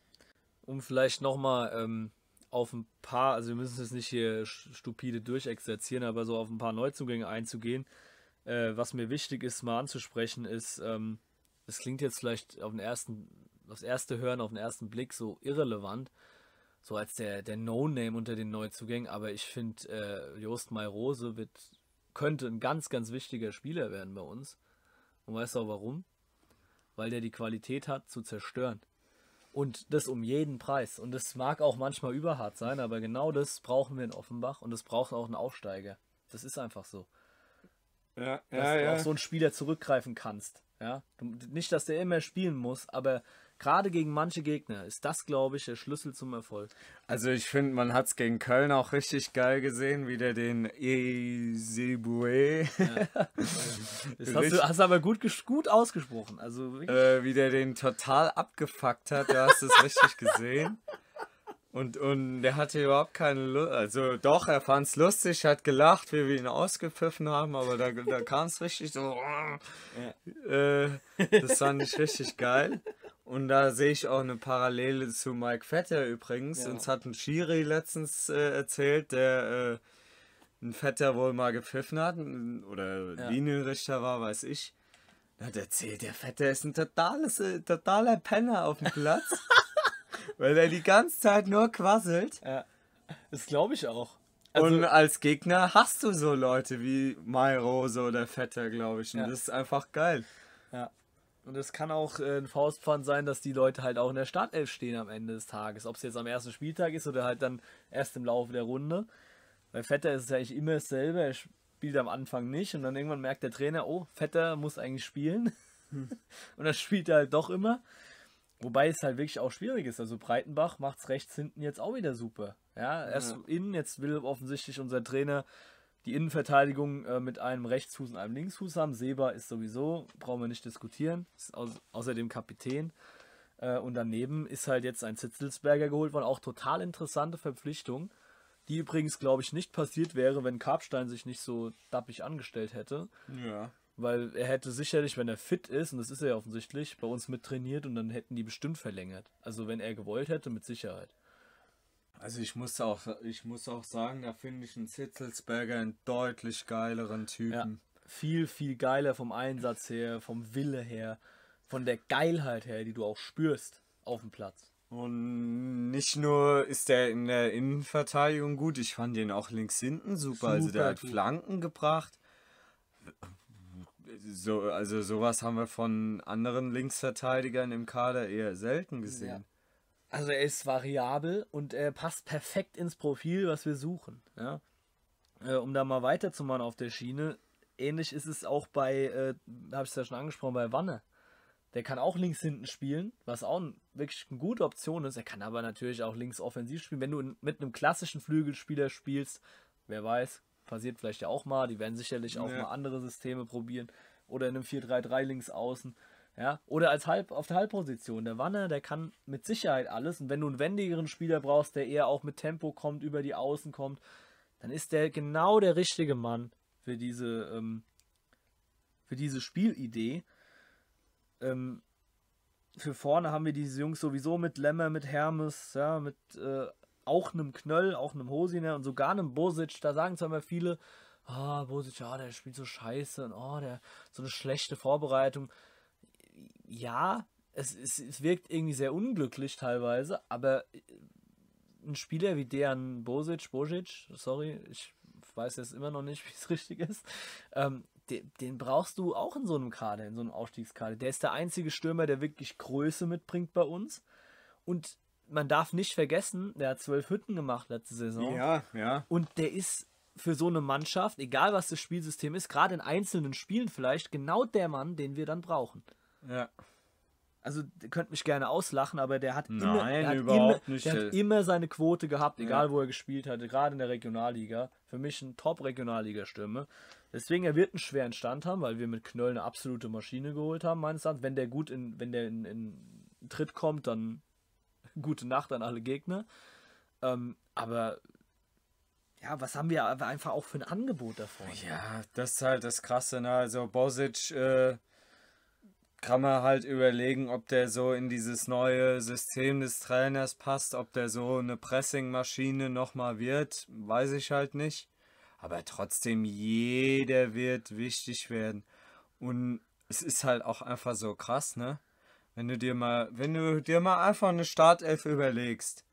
Speaker 1: um vielleicht nochmal ähm, auf ein paar, also wir müssen es nicht hier stupide durchexerzieren, aber so auf ein paar Neuzugänge einzugehen. Äh, was mir wichtig ist, mal anzusprechen, ist, ähm, es ähm, klingt jetzt vielleicht auf den ersten, das erste Hören, auf den ersten Blick so irrelevant, so als der, der No-Name unter den Neuzugängen, aber ich finde, äh, Joost Mayrose wird, könnte ein ganz, ganz wichtiger Spieler werden bei uns. Und weißt du auch warum? Weil der die Qualität hat, zu zerstören. Und das um jeden Preis. Und das mag auch manchmal überhart sein, aber genau das brauchen wir in Offenbach und das braucht auch ein Aufsteiger. Das ist einfach so. Ja, dass ja, du ja. auf so einen Spieler zurückgreifen kannst. Ja? Du, nicht, dass der immer spielen muss, aber Gerade gegen manche Gegner ist das, glaube ich, der Schlüssel zum Erfolg. Also ich finde, man hat es gegen Köln auch richtig geil
Speaker 2: gesehen, wie der den Ezebue. Ja. das [LAUGHS] hast du hast
Speaker 1: aber gut, gut ausgesprochen. Also
Speaker 2: äh, wie der den total abgefuckt hat, du hast es richtig gesehen. Und, und der hatte überhaupt keine Lust. Also doch, er fand es lustig, hat gelacht, wie wir ihn ausgepfiffen haben, aber da, da kam es richtig so. Ja. Äh, das fand ich richtig geil. Und da sehe ich auch eine Parallele zu Mike Vetter übrigens. Ja. Uns hat ein Schiri letztens äh, erzählt, der äh, ein Vetter wohl mal gepfiffen hat oder ja. Linienrichter war, weiß ich. Da hat erzählt, der Vetter ist ein totales, äh, totaler Penner auf dem Platz, [LAUGHS] weil er die ganze Zeit nur quasselt. Ja. Das glaube ich auch. Also, und
Speaker 1: als Gegner hast du so Leute wie Mai Rose oder Vetter, glaube ich. Und ja. das ist einfach geil. Und es kann auch äh, ein Faustpfand sein, dass die Leute halt auch in der Startelf stehen am Ende des Tages. Ob es jetzt am ersten Spieltag ist oder halt dann erst im Laufe der Runde. Weil Vetter ist es ja eigentlich immer dasselbe. Er spielt am Anfang nicht und dann irgendwann merkt der Trainer, oh, Vetter muss eigentlich spielen. Hm. [LAUGHS] und das spielt er halt doch immer. Wobei es halt wirklich auch schwierig ist. Also Breitenbach macht es rechts hinten jetzt auch wieder super. Ja, erst ja. innen, jetzt will offensichtlich unser Trainer die Innenverteidigung äh, mit einem Rechtsfuß und einem Linksfuß haben. Seba ist sowieso, brauchen wir nicht diskutieren, ist au außerdem Kapitän. Äh, und daneben ist halt jetzt ein Zitzelsberger geholt worden. Auch total interessante Verpflichtung, die übrigens, glaube ich, nicht passiert wäre, wenn Karpstein sich nicht so dappig angestellt hätte. Ja. Weil er hätte sicherlich, wenn er fit ist, und das ist er ja offensichtlich, bei uns mit trainiert und dann hätten die bestimmt verlängert. Also wenn er gewollt hätte, mit Sicherheit. Also ich muss auch, ich muss auch sagen, da finde ich einen Zitzelsberger einen deutlich geileren Typen. Ja, viel, viel geiler vom Einsatz her, vom Wille her, von der Geilheit her, die du auch spürst auf dem Platz.
Speaker 2: Und nicht nur ist der in der Innenverteidigung gut, ich fand den auch links hinten super. super also der hat gut. Flanken gebracht. So, also sowas haben wir von anderen Linksverteidigern im Kader eher selten gesehen.
Speaker 1: Ja. Also er ist variabel und er passt perfekt ins Profil, was wir suchen. Ja? Äh, um da mal weiterzumachen auf der Schiene, ähnlich ist es auch bei, äh, habe ich es ja schon angesprochen, bei Wanne. Der kann auch links hinten spielen, was auch wirklich eine gute Option ist. Er kann aber natürlich auch links offensiv spielen. Wenn du mit einem klassischen Flügelspieler spielst, wer weiß, passiert vielleicht ja auch mal. Die werden sicherlich auch ja. mal andere Systeme probieren. Oder in einem 4-3-3 links außen. Ja, oder als Halb, auf der Halbposition. Der Wanner, der kann mit Sicherheit alles. Und wenn du einen wendigeren Spieler brauchst, der eher auch mit Tempo kommt, über die Außen kommt, dann ist der genau der richtige Mann für diese, ähm, für diese Spielidee. Ähm, für vorne haben wir diese Jungs sowieso mit Lämmer, mit Hermes, ja, mit äh, auch einem Knöll, auch einem Hosiner und sogar einem Bosic. Da sagen zwar immer viele, ah, oh, Bosic, ja, oh, der spielt so scheiße und oh, der so eine schlechte Vorbereitung ja, es, es, es wirkt irgendwie sehr unglücklich teilweise, aber äh, ein Spieler wie Dejan Bosic, Bosic, sorry, ich weiß jetzt immer noch nicht, [LAUGHS] wie es richtig ist, ähm, den, den, brauchst du auch in so einem Kader, in so einem Aufstiegskader. Der ist der einzige Stürmer, der wirklich Größe mitbringt bei uns. Und man darf nicht vergessen, der hat zwölf Hütten gemacht letzte Saison. Ja, ja. Und der ist für so eine Mannschaft, egal was das Spielsystem ist, gerade in einzelnen Spielen vielleicht genau der Mann, den wir dann brauchen. Ja. Also, ihr könnt mich gerne auslachen, aber der hat, Nein, immer, der hat, überhaupt immer, nicht. Der hat immer seine Quote gehabt, egal ja. wo er gespielt hatte, gerade in der Regionalliga. Für mich ein top regionalliga stürme Deswegen, er wird einen schweren Stand haben, weil wir mit Knöll eine absolute Maschine geholt haben, meines Erachtens. Wenn der gut in, wenn der in, in Tritt kommt, dann [LAUGHS] gute Nacht an alle Gegner. Ähm, aber ja, was haben wir einfach auch für ein Angebot davon? Ja,
Speaker 2: das ist halt das Krasse. Ne? Also Bosic äh, kann man halt überlegen, ob der so in dieses neue System des Trainers passt, ob der so eine Pressingmaschine nochmal wird, weiß ich halt nicht. Aber trotzdem, jeder wird wichtig werden. Und es ist halt auch einfach so krass, ne? Wenn du dir mal, wenn du dir mal einfach eine Startelf überlegst,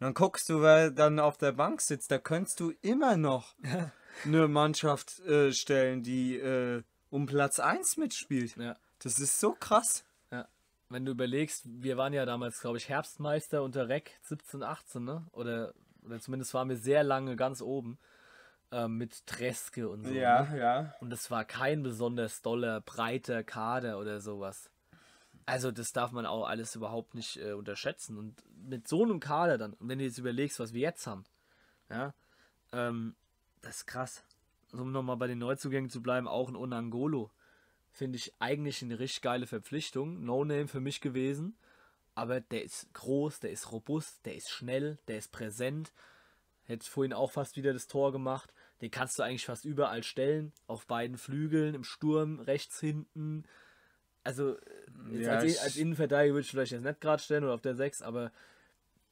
Speaker 2: dann guckst du, wer dann auf der Bank sitzt, da könntest du immer noch
Speaker 1: eine Mannschaft äh, stellen, die äh, um Platz 1 mitspielt. Ja. Das ist so krass. Ja. Wenn du überlegst, wir waren ja damals, glaube ich, Herbstmeister unter Rec 17, 18, ne? Oder, oder zumindest waren wir sehr lange ganz oben ähm, mit Treske und so. Ja, ne? ja. Und das war kein besonders doller, breiter Kader oder sowas. Also das darf man auch alles überhaupt nicht äh, unterschätzen. Und mit so einem Kader dann, wenn du jetzt überlegst, was wir jetzt haben, ja, ähm, das ist krass. Um nochmal bei den Neuzugängen zu bleiben, auch ein Onangolo finde ich eigentlich eine richtig geile Verpflichtung. No Name für mich gewesen. Aber der ist groß, der ist robust, der ist schnell, der ist präsent. Hätte vorhin auch fast wieder das Tor gemacht. Den kannst du eigentlich fast überall stellen. Auf beiden Flügeln, im Sturm, rechts hinten. Also äh, ja, als, als, Innenverteidiger würde ich vielleicht jetzt nicht gerade stellen oder auf der 6, aber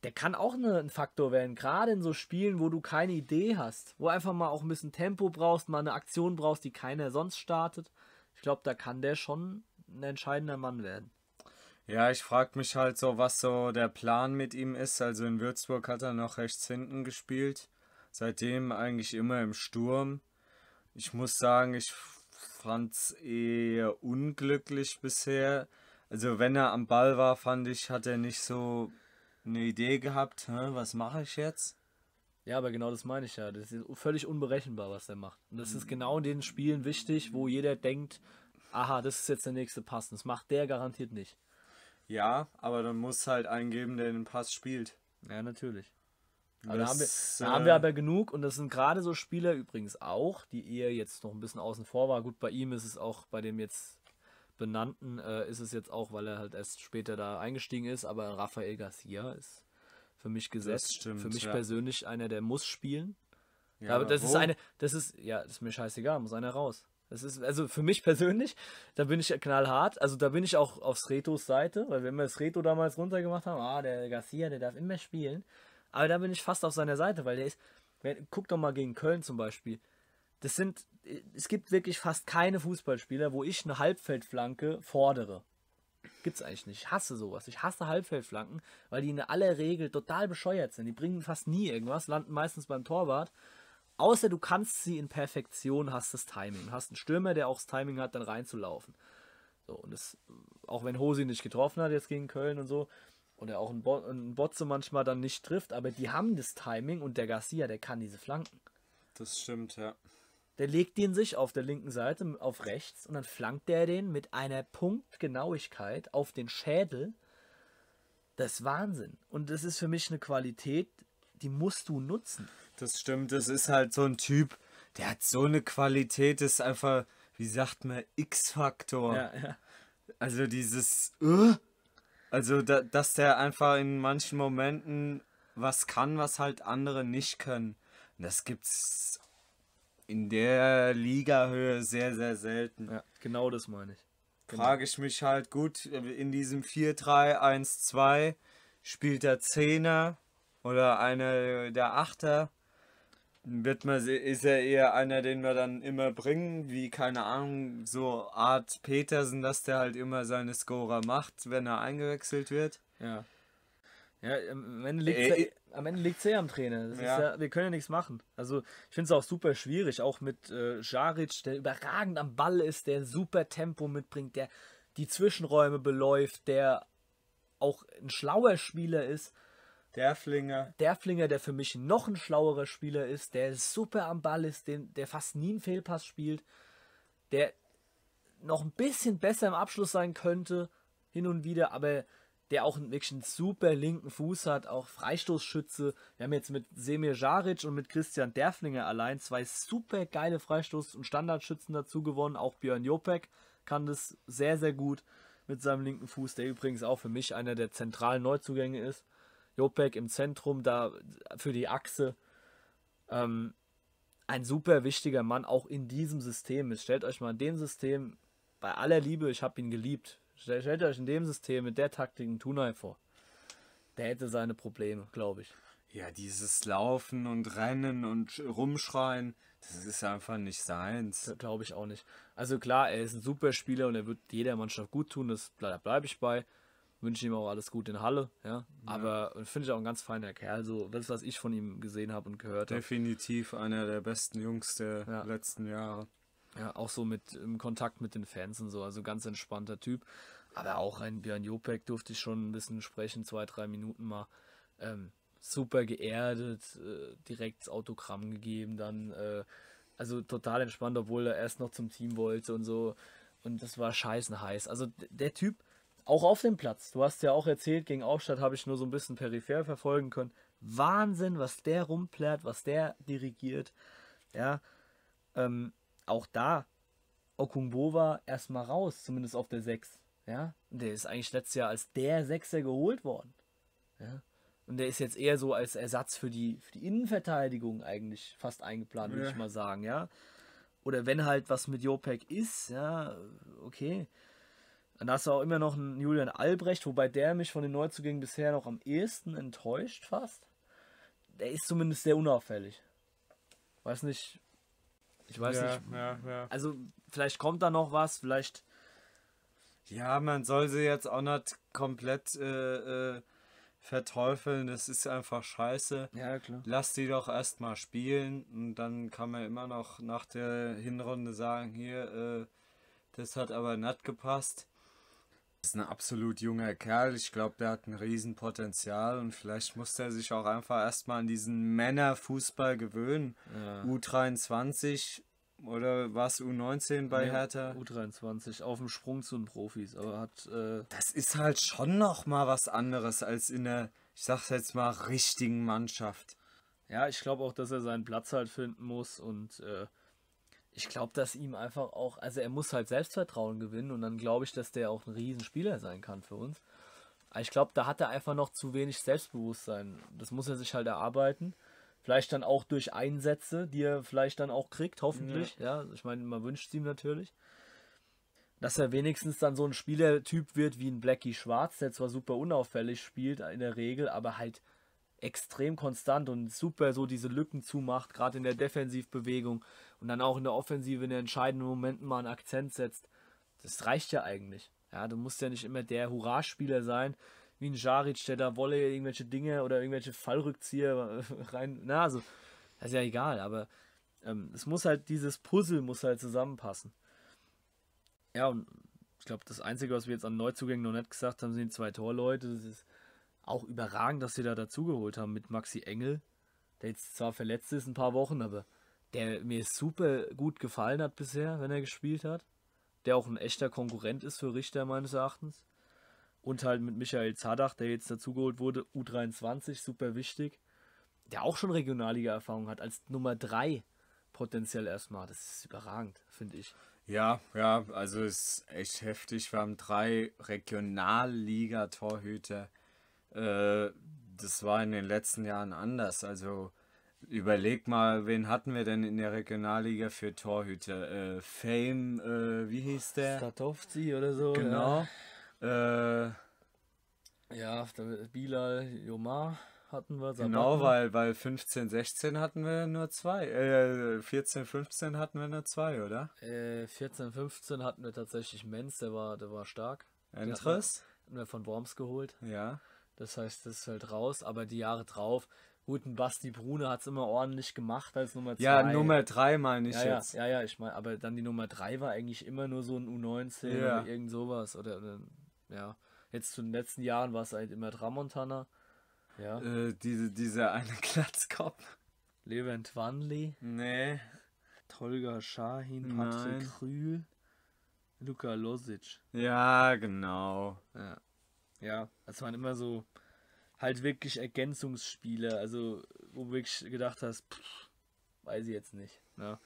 Speaker 1: der kann auch eine, ein Faktor werden. Gerade in so Spielen, wo du keine Idee hast, wo einfach mal auch ein bisschen Tempo brauchst, mal eine Aktion brauchst, die keiner sonst startet ich glaube, da kann der schon ein entscheidender Mann werden.
Speaker 2: Ja, ich frage mich halt so, was so der Plan mit ihm ist. Also in Würzburg hat er noch rechts hinten gespielt. Seitdem eigentlich immer im Sturm. Ich muss sagen, ich fand es eher unglücklich bisher. Also wenn er am Ball war, fand ich, hat er nicht so
Speaker 1: eine Idee gehabt, was mache ich jetzt? Ja, aber genau das meine ich ja. Das ist völlig unberechenbar, was der macht. Und das ist genau in den Spielen wichtig, wo jeder denkt, aha, das ist jetzt der nächste Pass. Das macht der garantiert nicht. Ja, aber dann muss halt einen geben, der den Pass spielt. Ja, natürlich. Das, da, haben wir, da, äh, haben wir, aber genug und das sind gerade so Spieler übrigens auch, die eher jetzt noch ein bisschen außen vor war. Gut, bei ihm ist es auch, bei dem jetzt benannten äh, ist es jetzt auch, weil er halt erst später da eingestiegen ist, aber Rafael Garcia ist für mich gesetzt. Stimmt, für mich ja. persönlich einer, der muss spielen. Ja, aber das wo? ist eine, das ist, ja, ist mir scheißegal, muss einer raus. Das ist, also für mich persönlich, da bin ich knallhart. Also da bin ich auch auf Sretos Seite, weil wenn wir Sreto damals runtergemacht haben, ah, der Garcia, der darf immer spielen. Aber da bin ich fast auf seiner Seite, weil der ist, guck doch mal gegen Köln zum Beispiel. Das sind, es gibt wirklich fast keine Fußballspieler, wo ich eine Halbfeldflanke fordere. Gibt's eigentlich nicht. Ich hasse sowas. Ich hasse Halbfeldflanken, weil die in aller Regel total bescheuert sind. Die bringen fast nie irgendwas, landen meistens beim Torwart. Außer du kannst sie in Perfektion, hast das Timing. Hast einen Stürmer, der auch das Timing hat, dann reinzulaufen. So, und das, auch wenn Hosi nicht getroffen hat, jetzt gegen Köln und so, oder auch ein, Bo ein Botze manchmal dann nicht trifft, aber die haben das Timing und der Garcia, der kann diese Flanken. Das stimmt, ja. Der legt ihn sich auf der linken Seite, auf rechts, und dann flankt der den mit einer Punktgenauigkeit auf den Schädel. Das ist Wahnsinn. Und das ist für mich eine Qualität, die musst du nutzen.
Speaker 2: Das stimmt, das ist halt so ein Typ, der hat so eine Qualität, das ist einfach, wie sagt man, X-Faktor. Ja, ja. Also dieses, uh, also da, dass der einfach in manchen Momenten was kann, was halt andere nicht können. Und das gibt's in der Ligahöhe sehr, sehr selten. Ja, genau das meine ich. Genau. Frage ich mich halt, gut, in diesem 4-3-1-2 spielt der Zehner oder einer der Achter. Wird man, ist er eher einer, den wir dann immer bringen, wie, keine Ahnung, so Art Petersen, dass der halt immer seine Scorer macht, wenn er eingewechselt wird. Ja. Ja,
Speaker 1: am Ende liegt äh, es ja, äh, am Trainer. Ja. Ja, wir können ja nichts machen. Also ich finde es auch super schwierig, auch mit äh, Jaric, der überragend am Ball ist, der super Tempo mitbringt, der die Zwischenräume beläuft, der auch ein schlauer Spieler ist. Der Flinger. Der Flinger, der für mich noch ein schlauerer Spieler ist, der super am Ball ist, den, der fast nie einen Fehlpass spielt, der noch ein bisschen besser im Abschluss sein könnte, hin und wieder, aber der auch wirklich einen super linken Fuß hat, auch Freistoßschütze. Wir haben jetzt mit Semir Jaric und mit Christian Derflinger allein zwei super geile Freistoß- und Standardschützen dazu gewonnen. Auch Björn Jopek kann das sehr, sehr gut mit seinem linken Fuß, der übrigens auch für mich einer der zentralen Neuzugänge ist. Jopek im Zentrum, da für die Achse. Ähm, ein super wichtiger Mann auch in diesem System ist. Stellt euch mal in dem System bei aller Liebe, ich habe ihn geliebt. Stellt euch in dem System mit der Taktik einen Tunai vor. Der hätte seine Probleme, glaube ich. Ja, dieses Laufen und Rennen und Rumschreien, das ist einfach nicht seins. Glaube ich auch nicht. Also klar, er ist ein super Spieler und er wird jeder Mannschaft gut tun, das bleibe bleib ich bei. Wünsche ihm auch alles gut in Halle, ja. ja. Aber finde ich auch ein ganz feiner Kerl, so das, was ich von ihm gesehen habe und gehört habe. Definitiv einer der besten Jungs der ja. letzten Jahre. Ja, auch so mit im Kontakt mit den Fans und so, also ganz entspannter Typ. Aber auch ein Björn Jopek durfte ich schon ein bisschen sprechen, zwei, drei Minuten mal. Ähm, super geerdet, äh, direkt das Autogramm gegeben, dann äh, also total entspannt, obwohl er erst noch zum Team wollte und so. Und das war scheißen heiß. Also der Typ, auch auf dem Platz, du hast ja auch erzählt, gegen Aufstadt habe ich nur so ein bisschen peripher verfolgen können. Wahnsinn, was der rumplärt, was der dirigiert. Ja, ähm, auch da Okungbo war erstmal raus, zumindest auf der 6. Ja? Der ist eigentlich letztes Jahr als der Sechser geholt worden. Ja? Und der ist jetzt eher so als Ersatz für die, für die Innenverteidigung eigentlich fast eingeplant, würde ja. ich mal sagen, ja. Oder wenn halt was mit Jopek ist, ja, okay. Dann hast du auch immer noch einen Julian Albrecht, wobei der mich von den Neuzugängen bisher noch am ehesten enttäuscht fast. Der ist zumindest sehr unauffällig. Weiß nicht, ich weiß ja, nicht. Ja, ja. Also, vielleicht kommt da noch was, vielleicht.
Speaker 2: Ja, man soll sie jetzt auch nicht komplett äh, äh, verteufeln. Das ist einfach scheiße. Ja, klar. Lass die doch erstmal spielen und dann kann man immer noch nach der Hinrunde sagen: Hier, äh, das hat aber nicht gepasst ist ein absolut junger Kerl. Ich glaube, der hat ein Riesenpotenzial und vielleicht muss der sich auch einfach erstmal an diesen Männerfußball gewöhnen. Ja. U23 oder war es U19 bei nee,
Speaker 1: Hertha? U23, auf dem Sprung zu den Profis, aber hat. Äh das ist halt schon nochmal was anderes als in der, ich sag's jetzt mal, richtigen Mannschaft. Ja, ich glaube auch, dass er seinen Platz halt finden muss und äh, ich glaube, dass ihm einfach auch, also er muss halt Selbstvertrauen gewinnen und dann glaube ich, dass der auch ein Riesenspieler sein kann für uns. Aber ich glaube, da hat er einfach noch zu wenig Selbstbewusstsein. Das muss er sich halt erarbeiten. Vielleicht dann auch durch Einsätze, die er vielleicht dann auch kriegt, hoffentlich. Ja, ja ich meine, man wünscht es ihm natürlich. Dass er wenigstens dann so ein Spielertyp wird wie ein Blackie Schwarz, der zwar super unauffällig spielt in der Regel, aber halt extrem konstant und super so diese Lücken zumacht, gerade in der Defensivbewegung und dann auch in der Offensive in den entscheidenden Momenten mal einen Akzent setzt. Das reicht ja eigentlich. Ja, du musst ja nicht immer der Hurra-Spieler sein, wie ein Jaric, der da Wolle irgendwelche Dinge oder irgendwelche Fallrückzieher [LAUGHS] rein. Na, also, das ist ja egal, aber ähm, es muss halt, dieses Puzzle muss halt zusammenpassen. Ja, und ich glaube, das Einzige, was wir jetzt an Neuzugängen noch nicht gesagt haben, sind zwei Torleute. Das ist auch überragend, dass sie da dazugeholt haben mit Maxi Engel, der jetzt zwar verletzt ist ein paar Wochen, aber der mir super gut gefallen hat bisher, wenn er gespielt hat. Der auch ein echter Konkurrent ist für Richter meines Erachtens. Und halt mit Michael Zadach, der jetzt dazugeholt wurde, U23, super wichtig. Der auch schon Regionalliga-Erfahrung hat, als Nummer 3 potenziell erstmal. Das ist überragend, finde ich.
Speaker 2: Ja, ja, also ist echt heftig. Wir haben drei Regionalliga-Torhüter äh, das war in den letzten Jahren anders. Also überleg mal, wen hatten wir denn in der Regionalliga für Torhüter? Äh, Fame, äh, wie hieß der? Statowski oder so. Genau. Ja, äh, ja Bilal Jomar
Speaker 1: hatten wir. Sabaten. Genau, weil,
Speaker 2: weil 15, 16 hatten wir nur zwei. Äh, 14, 15 hatten wir nur zwei, oder?
Speaker 1: Äh, 14, 15 hatten wir tatsächlich Menz, der war, der war stark. Endres? Hatten wir von Worms geholt. Ja. Das heißt, das ist halt raus, aber die Jahre drauf, gut, ein Basti Brune hat es immer ordentlich gemacht als Nummer 2. Ja, Nummer 3 meine ich ja, jetzt. Ja, ja, ich meine, aber dann die Nummer 3 war eigentlich immer nur so ein U19 ja. oder irgend sowas. Oder, äh, ja. Jetzt zu den letzten Jahren war es halt immer Tramontana. Ja. Äh, diese, dieser eine [LAUGHS] Glatzkopf. Levent Wanli. Nee. Tolga Shahin, Patrick Krühl, Luka Losic.
Speaker 2: Ja, genau. Ja.
Speaker 1: Ja, das waren immer so halt wirklich Ergänzungsspiele, also wo du wirklich gedacht hast, pff, weiß ich jetzt nicht. Ne?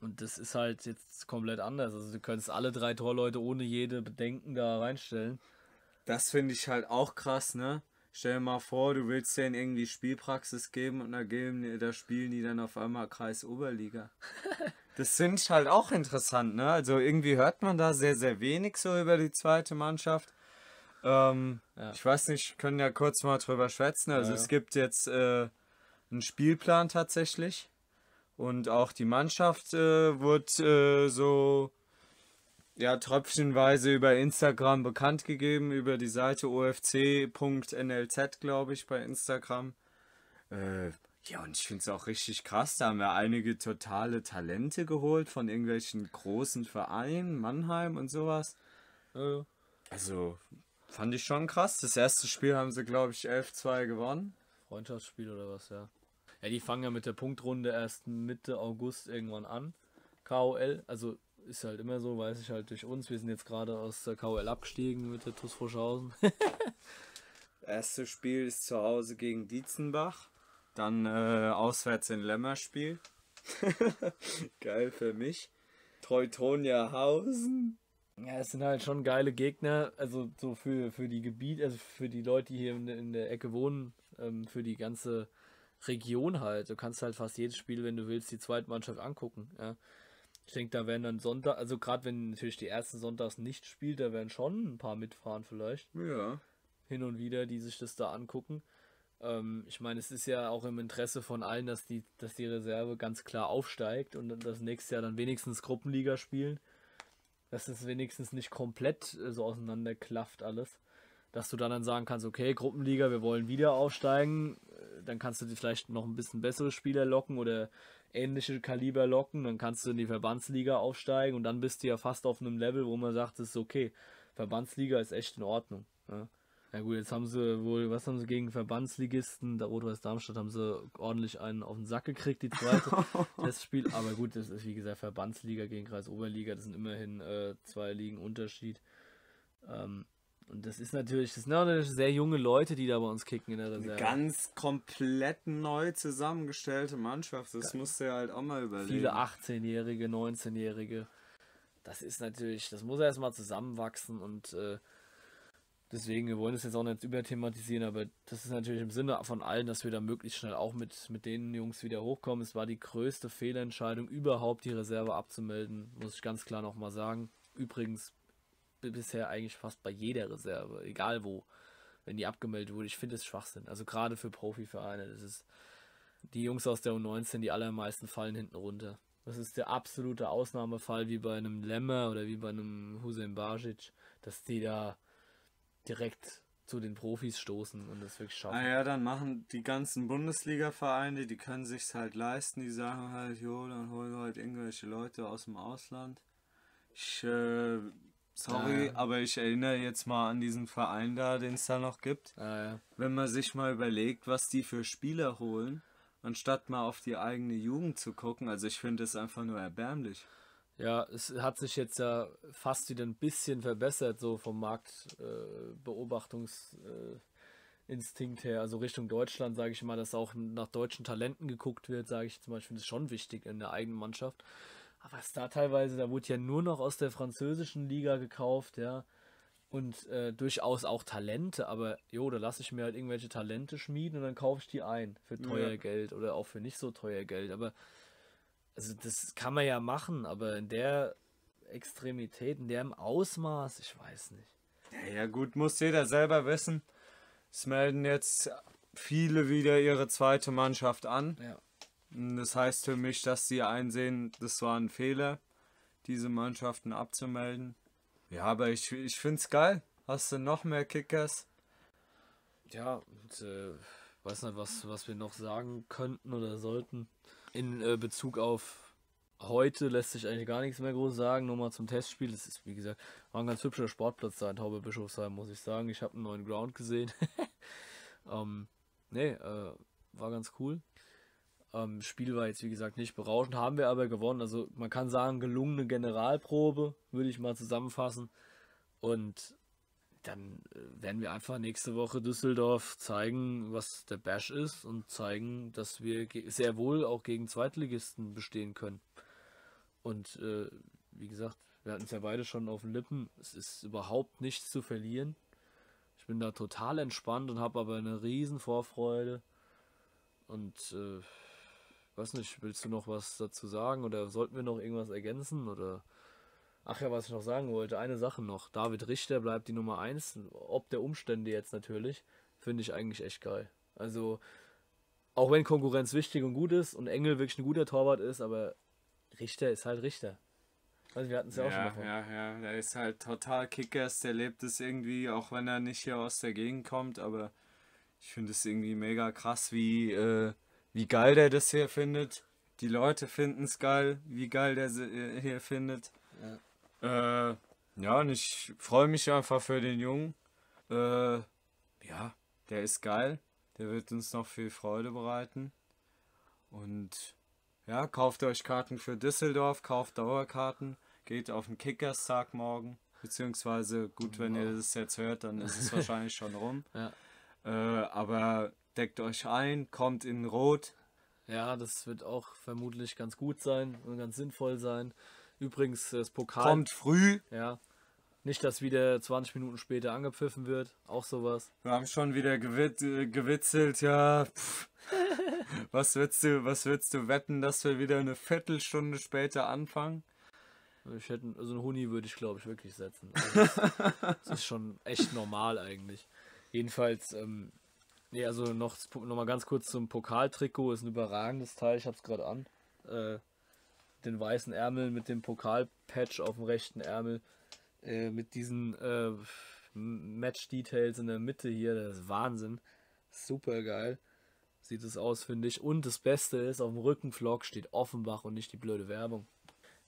Speaker 1: Und das ist halt jetzt komplett anders. Also du könntest alle drei Torleute ohne jede Bedenken da reinstellen. Das finde ich halt auch krass, ne? Stell dir mal
Speaker 2: vor, du willst denen irgendwie Spielpraxis geben und da, geben, da spielen die dann auf einmal Kreis Oberliga. [LAUGHS] das finde ich halt auch interessant, ne? Also irgendwie hört man da sehr, sehr wenig so über die zweite Mannschaft. Ähm, ja. Ich weiß nicht, können ja kurz mal drüber schwätzen. Also ja, es gibt jetzt äh, einen Spielplan tatsächlich. Und auch die Mannschaft äh, wird äh, so ja, tröpfchenweise über Instagram bekannt gegeben, über die Seite ofc.nlz, glaube ich, bei Instagram. Äh, ja, und ich finde es auch richtig krass. Da haben wir einige totale Talente geholt von irgendwelchen großen Vereinen, Mannheim und sowas.
Speaker 1: Also, Fand ich schon krass. Das erste Spiel haben sie, glaube ich, 11-2 gewonnen. Freundschaftsspiel oder was, ja. Ja, die fangen ja mit der Punktrunde erst Mitte August irgendwann an. KOL, also ist halt immer so, weiß ich halt durch uns. Wir sind jetzt gerade aus der KOL abgestiegen mit der TuS Forschhausen. [LAUGHS] Erstes Spiel ist
Speaker 2: zu Hause gegen Dietzenbach. Dann äh, auswärts in Lämmerspiel. [LAUGHS] Geil für mich. Teutonia Hausen.
Speaker 1: Ja, es sind halt schon geile Gegner, also so für, für die Gebiet, also für die Leute, die hier in, in der Ecke wohnen, ähm, für die ganze Region halt. Du kannst halt fast jedes Spiel, wenn du willst, die zweite Mannschaft angucken. Ja. Ich denke, da werden dann Sonntag, also gerade wenn natürlich die ersten Sonntags nicht spielt, da werden schon ein paar mitfahren vielleicht. Ja. Hin und wieder, die sich das da angucken. Ähm, ich meine, es ist ja auch im Interesse von allen, dass die, dass die Reserve ganz klar aufsteigt und das nächste Jahr dann wenigstens Gruppenliga spielen dass es wenigstens nicht komplett äh, so auseinanderklafft alles. Dass du dann, dann sagen kannst, okay, Gruppenliga, wir wollen wieder aufsteigen, äh, dann kannst du dir vielleicht noch ein bisschen bessere Spieler locken oder ähnliche Kaliber locken, dann kannst du in die Verbandsliga aufsteigen und dann bist du ja fast auf einem Level, wo man sagt, es ist okay. Verbandsliga ist echt in Ordnung. Ja. Ja gut, jetzt haben sie wohl, was haben sie gegen Verbandsligisten, der Rot-Weiß Darmstadt, haben sie ordentlich einen auf den Sack gekriegt, die zweite [LAUGHS] Testspiel. Aber gut, das ist wie gesagt Verbandsliga gegen Kreisoberliga, das sind immerhin äh, zwei Ligen Unterschied. Ähm, und das ist natürlich, das sind natürlich sehr junge Leute, die da bei uns kicken in der Reserve. Eine ganz komplett neu zusammengestellte Mannschaft, das Geil. musst du ja halt auch mal überlegen. Viele 18-Jährige, 19-Jährige. Das ist natürlich, das muss erstmal zusammenwachsen und äh, Deswegen, wir wollen es jetzt auch nicht überthematisieren, aber das ist natürlich im Sinne von allen, dass wir da möglichst schnell auch mit, mit den Jungs wieder hochkommen. Es war die größte Fehlentscheidung überhaupt, die Reserve abzumelden, muss ich ganz klar nochmal sagen. Übrigens bisher eigentlich fast bei jeder Reserve, egal wo, wenn die abgemeldet wurde. Ich finde es Schwachsinn. Also gerade für Profivereine, das ist die Jungs aus der U19, die allermeisten fallen hinten runter. Das ist der absolute Ausnahmefall, wie bei einem Lemmer oder wie bei einem Hussein Bajic, dass die da direkt zu den Profis stoßen und das wirklich schaffen.
Speaker 2: Naja, dann machen die ganzen Bundesliga-Vereine, die können sich's halt leisten, die sagen halt, jo, dann holen wir halt irgendwelche Leute aus dem Ausland. Ich, äh, sorry, ah, ja. aber ich erinnere jetzt mal an diesen Verein da, den es da noch gibt. Ah, ja. Wenn man sich mal überlegt, was die für Spieler holen, anstatt mal auf die eigene Jugend zu gucken, also
Speaker 1: ich finde es einfach nur erbärmlich. Ja, es hat sich jetzt ja fast wieder ein bisschen verbessert, so vom Marktbeobachtungsinstinkt äh, äh, her. Also Richtung Deutschland, sage ich mal, dass auch nach deutschen Talenten geguckt wird, sage ich zum Beispiel, das ist schon wichtig in der eigenen Mannschaft. Aber es da teilweise, da wurde ja nur noch aus der französischen Liga gekauft, ja. Und äh, durchaus auch Talente, aber jo, da lasse ich mir halt irgendwelche Talente schmieden und dann kaufe ich die ein für teuer ja. Geld oder auch für nicht so teuer Geld. Aber also das kann man ja machen, aber in der Extremität, in dem Ausmaß, ich weiß nicht. Ja, ja gut, muss jeder selber wissen. Es melden jetzt
Speaker 2: viele wieder ihre zweite Mannschaft an. Ja. Das heißt für mich, dass sie einsehen, das war ein Fehler, diese Mannschaften abzumelden. Ja, aber
Speaker 1: ich, ich finde es geil. Hast du noch mehr Kickers? Ja, und, äh, weiß nicht, was, was wir noch sagen könnten oder sollten in äh, Bezug auf heute lässt sich eigentlich gar nichts mehr groß sagen. Nur mal zum Testspiel. Es ist, wie gesagt, war ein ganz hübscher Sportplatz da in Haube Bischofsheim, muss ich sagen. Ich habe einen neuen Ground gesehen. [LAUGHS] ähm, nee, äh, war ganz cool. Ähm, Spiel war jetzt, wie gesagt, nicht berauschend, haben wir aber gewonnen. Also man kann sagen, gelungene Generalprobe, würde ich mal zusammenfassen. Und dann äh, werden wir einfach nächste Woche Düsseldorf zeigen, was der Bash ist und zeigen, dass wir sehr wohl auch gegen Zweitligisten bestehen können. Und äh, wie gesagt, wir hatten es ja beide schon auf den Lippen. Es ist überhaupt nichts zu verlieren. Ich bin da total entspannt und habe aber eine riesen Vorfreude. Und äh, weiß nicht, willst du noch was dazu sagen oder sollten wir noch irgendwas ergänzen oder? Ach ja, was ich noch sagen wollte, eine Sache noch. David Richter bleibt die Nummer 1, ob der Umstände jetzt natürlich, finde ich eigentlich echt geil. Also, auch wenn Konkurrenz wichtig und gut ist und Engel wirklich ein guter Torwart ist, aber Richter ist halt Richter. Also wir hatten es ja, ja, auch schon davon.
Speaker 2: Ja, ja, der ist halt total Kickers, der lebt es irgendwie, auch wenn er nicht hier aus der Gegend kommt, aber ich finde es irgendwie mega krass, wie, äh, wie geil der das hier findet. Die Leute finden es geil, wie geil der äh, hier findet. Ja. Äh, ja, und ich freue mich einfach für den Jungen. Äh, ja, der ist geil. Der wird uns noch viel Freude bereiten. Und ja, kauft euch Karten für Düsseldorf, kauft Dauerkarten, geht auf den Kickerstag morgen. Beziehungsweise, gut, wenn ihr das jetzt hört, dann ist es [LAUGHS] wahrscheinlich schon rum. Ja. Äh, aber
Speaker 1: deckt euch ein, kommt in Rot. Ja, das wird auch vermutlich ganz gut sein und ganz sinnvoll sein. Übrigens, das Pokal. Kommt früh. Ja. Nicht, dass wieder 20 Minuten später angepfiffen wird. Auch sowas.
Speaker 2: Wir haben schon wieder gewit äh, gewitzelt, ja. was, willst du, was willst du wetten, dass wir wieder eine
Speaker 1: Viertelstunde später anfangen? Ich hätte, also ein Huni würde ich, glaube ich, wirklich setzen. Also das, das, [LAUGHS] ist schon echt normal eigentlich. Jedenfalls, ähm, nee, also noch, noch mal ganz kurz zum Pokaltrikot. Ist ein überragendes Teil. Ich habe es gerade an. Äh, den weißen Ärmeln mit dem Pokalpatch auf dem rechten Ärmel, äh, mit diesen äh, Match-Details in der Mitte hier, das ist Wahnsinn. Super geil. Sieht es aus, finde ich. Und das Beste ist, auf dem Rückenflock steht Offenbach und nicht die blöde Werbung.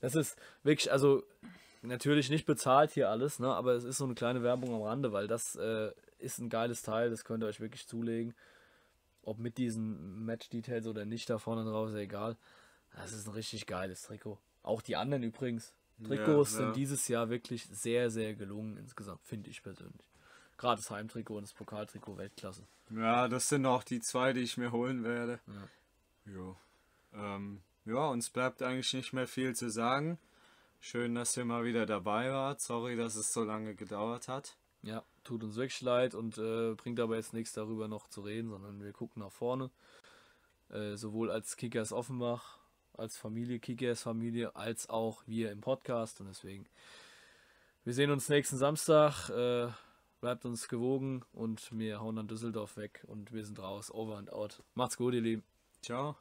Speaker 1: Das ist wirklich, also natürlich nicht bezahlt hier alles, ne? aber es ist so eine kleine Werbung am Rande, weil das äh, ist ein geiles Teil, das könnt ihr euch wirklich zulegen. Ob mit diesen Match-Details oder nicht da vorne drauf, ist ja egal. Das ist ein richtig geiles Trikot. Auch die anderen übrigens. Trikots ja, sind dieses Jahr wirklich sehr, sehr gelungen insgesamt, finde ich persönlich. Gerade das Heimtrikot und das Pokaltrikot Weltklasse.
Speaker 2: Ja, das sind auch die zwei, die ich mir holen werde. Ja. Jo. Ähm, ja, uns bleibt eigentlich nicht mehr viel zu sagen. Schön, dass ihr mal wieder dabei wart. Sorry, dass es so
Speaker 1: lange gedauert hat. Ja, tut uns wirklich leid und äh, bringt aber jetzt nichts darüber noch zu reden, sondern wir gucken nach vorne. Äh, sowohl als Kickers Offenbach als Familie, Kickers Familie, als auch wir im Podcast. Und deswegen, wir sehen uns nächsten Samstag. Äh, bleibt uns gewogen und wir hauen dann Düsseldorf weg und wir sind raus. Over and out. Macht's gut, ihr Lieben. Ciao.